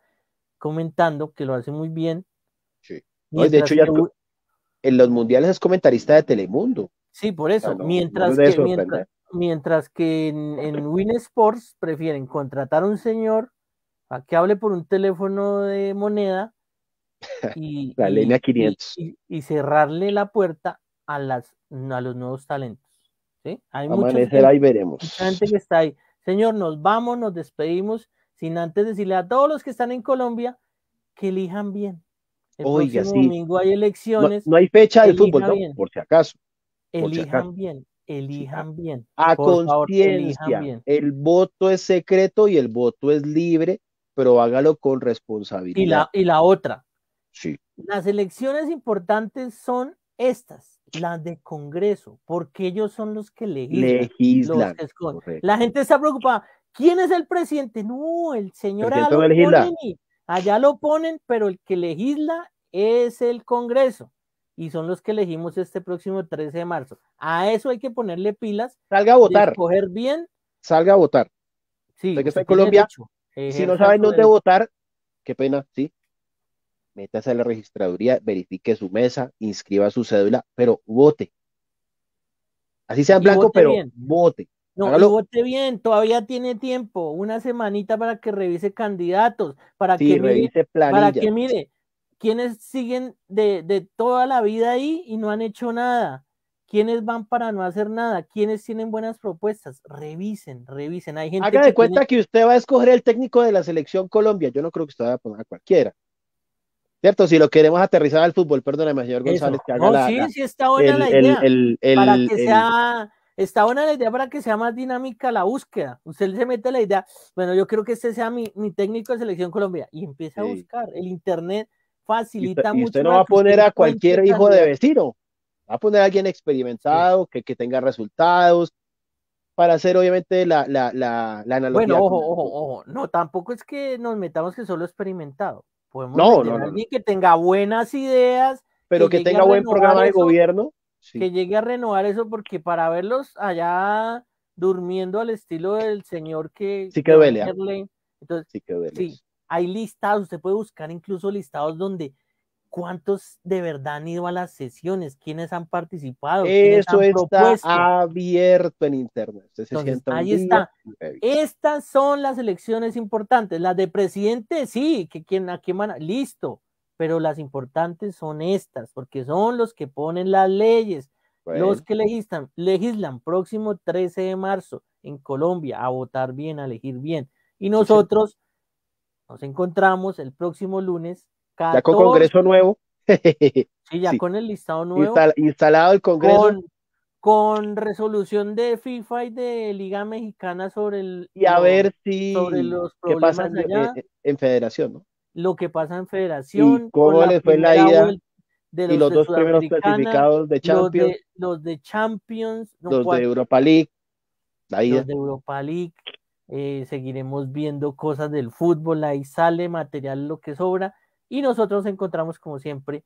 comentando, que lo hace muy bien. Sí. de hecho, ya en los mundiales es comentarista de Telemundo. Sí, por eso. mientras, que, mientras, que en, Win Sports prefieren contratar a un señor a que hable por un teléfono de moneda y, 500. Y, cerrarle la puerta a, las, a los nuevos talentos. ¿sí? Hay Amanecer, veremos. Mucha gente que está ahí. Señor, nos vamos, nos despedimos, sin antes decirle a todos los que están en Colombia que elijan bien. hoy domingo hay elecciones. No, hay fecha de fútbol, por si acaso. elijan bien, elijan bien. A conciencia. El voto es secreto y el voto es libre, pero hágalo con responsabilidad. Y la, y la otra. Sí. Las elecciones importantes son estas las de Congreso, porque ellos son los que legislan. la gente está preocupada. ¿Quién es el presidente? No, el señor allá lo, allá lo ponen, pero el que legisla es el Congreso y son los que elegimos este próximo 13 de marzo. A eso hay que ponerle pilas. Salga a votar. bien. Salga a votar. Sí. Colombia, si no saben dónde votar, qué pena, sí métase a la registraduría, verifique su mesa, inscriba su cédula, pero vote. Así sea en blanco, pero vote. No, vote bien, todavía tiene tiempo, una semanita para que revise candidatos, para que mire, para que mire quienes siguen de, toda la vida ahí y no han hecho nada, quienes van para no hacer nada, quienes tienen buenas propuestas, revisen, revisen. Hay de cuenta que usted va a escoger el técnico de la selección Colombia, yo no creo que usted vaya a poner a cualquiera. Si lo queremos aterrizar al fútbol, perdóname, señor González, que haga no, la, sí, sí, está buena la idea. para que sea, está buena la idea para que sea más dinámica la búsqueda. Usted se mete la idea, bueno, yo creo que este sea mi, técnico de Selección Colombia y empieza a buscar. El Internet facilita mucho. Y usted no va a poner a cualquier hijo de vecino, va a poner a alguien experimentado, que, tenga resultados, para hacer obviamente la, la analogía. Bueno, ojo, ojo, ojo. No, tampoco es que nos metamos que solo experimentado no, no, que tenga buenas ideas. Pero que, tenga buen programa de gobierno. Que llegue a renovar eso, porque para verlos allá durmiendo al estilo del señor que. Sí que duele. Entonces, sí que duele. Sí, hay listados, usted puede buscar incluso listados donde ¿Cuántos de verdad han ido a las sesiones? ¿Quiénes han participado? Eso está abierto en Internet. ahí está. Estas son las elecciones importantes. Las de presidente, sí, que quien a quién van listo. Pero las importantes son estas, porque son los que ponen las leyes, los que legislan, legislan próximo 13 de marzo en Colombia a votar bien, a elegir bien. Y nosotros nos encontramos el próximo lunes ya con Congreso nuevo. sí, ya con el listado nuevo. instalado el Congreso. Con, resolución de FIFA y de Liga Mexicana sobre el. Y a ver si. pasa eh, eh, en, Federación, ¿no? Lo que pasa en Federación. ¿Cómo les fue la ida? De los y los dos primeros clasificados de Champions. Los de, Champions. los de Europa League. Los de Europa League. seguiremos viendo cosas del fútbol, ahí sale material lo que sobra y nosotros nos encontramos, como siempre,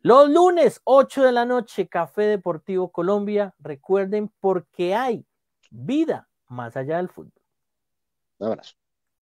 los lunes, 8 de la noche, Café Deportivo Colombia. Recuerden, porque hay vida más allá del fútbol. Un abrazo.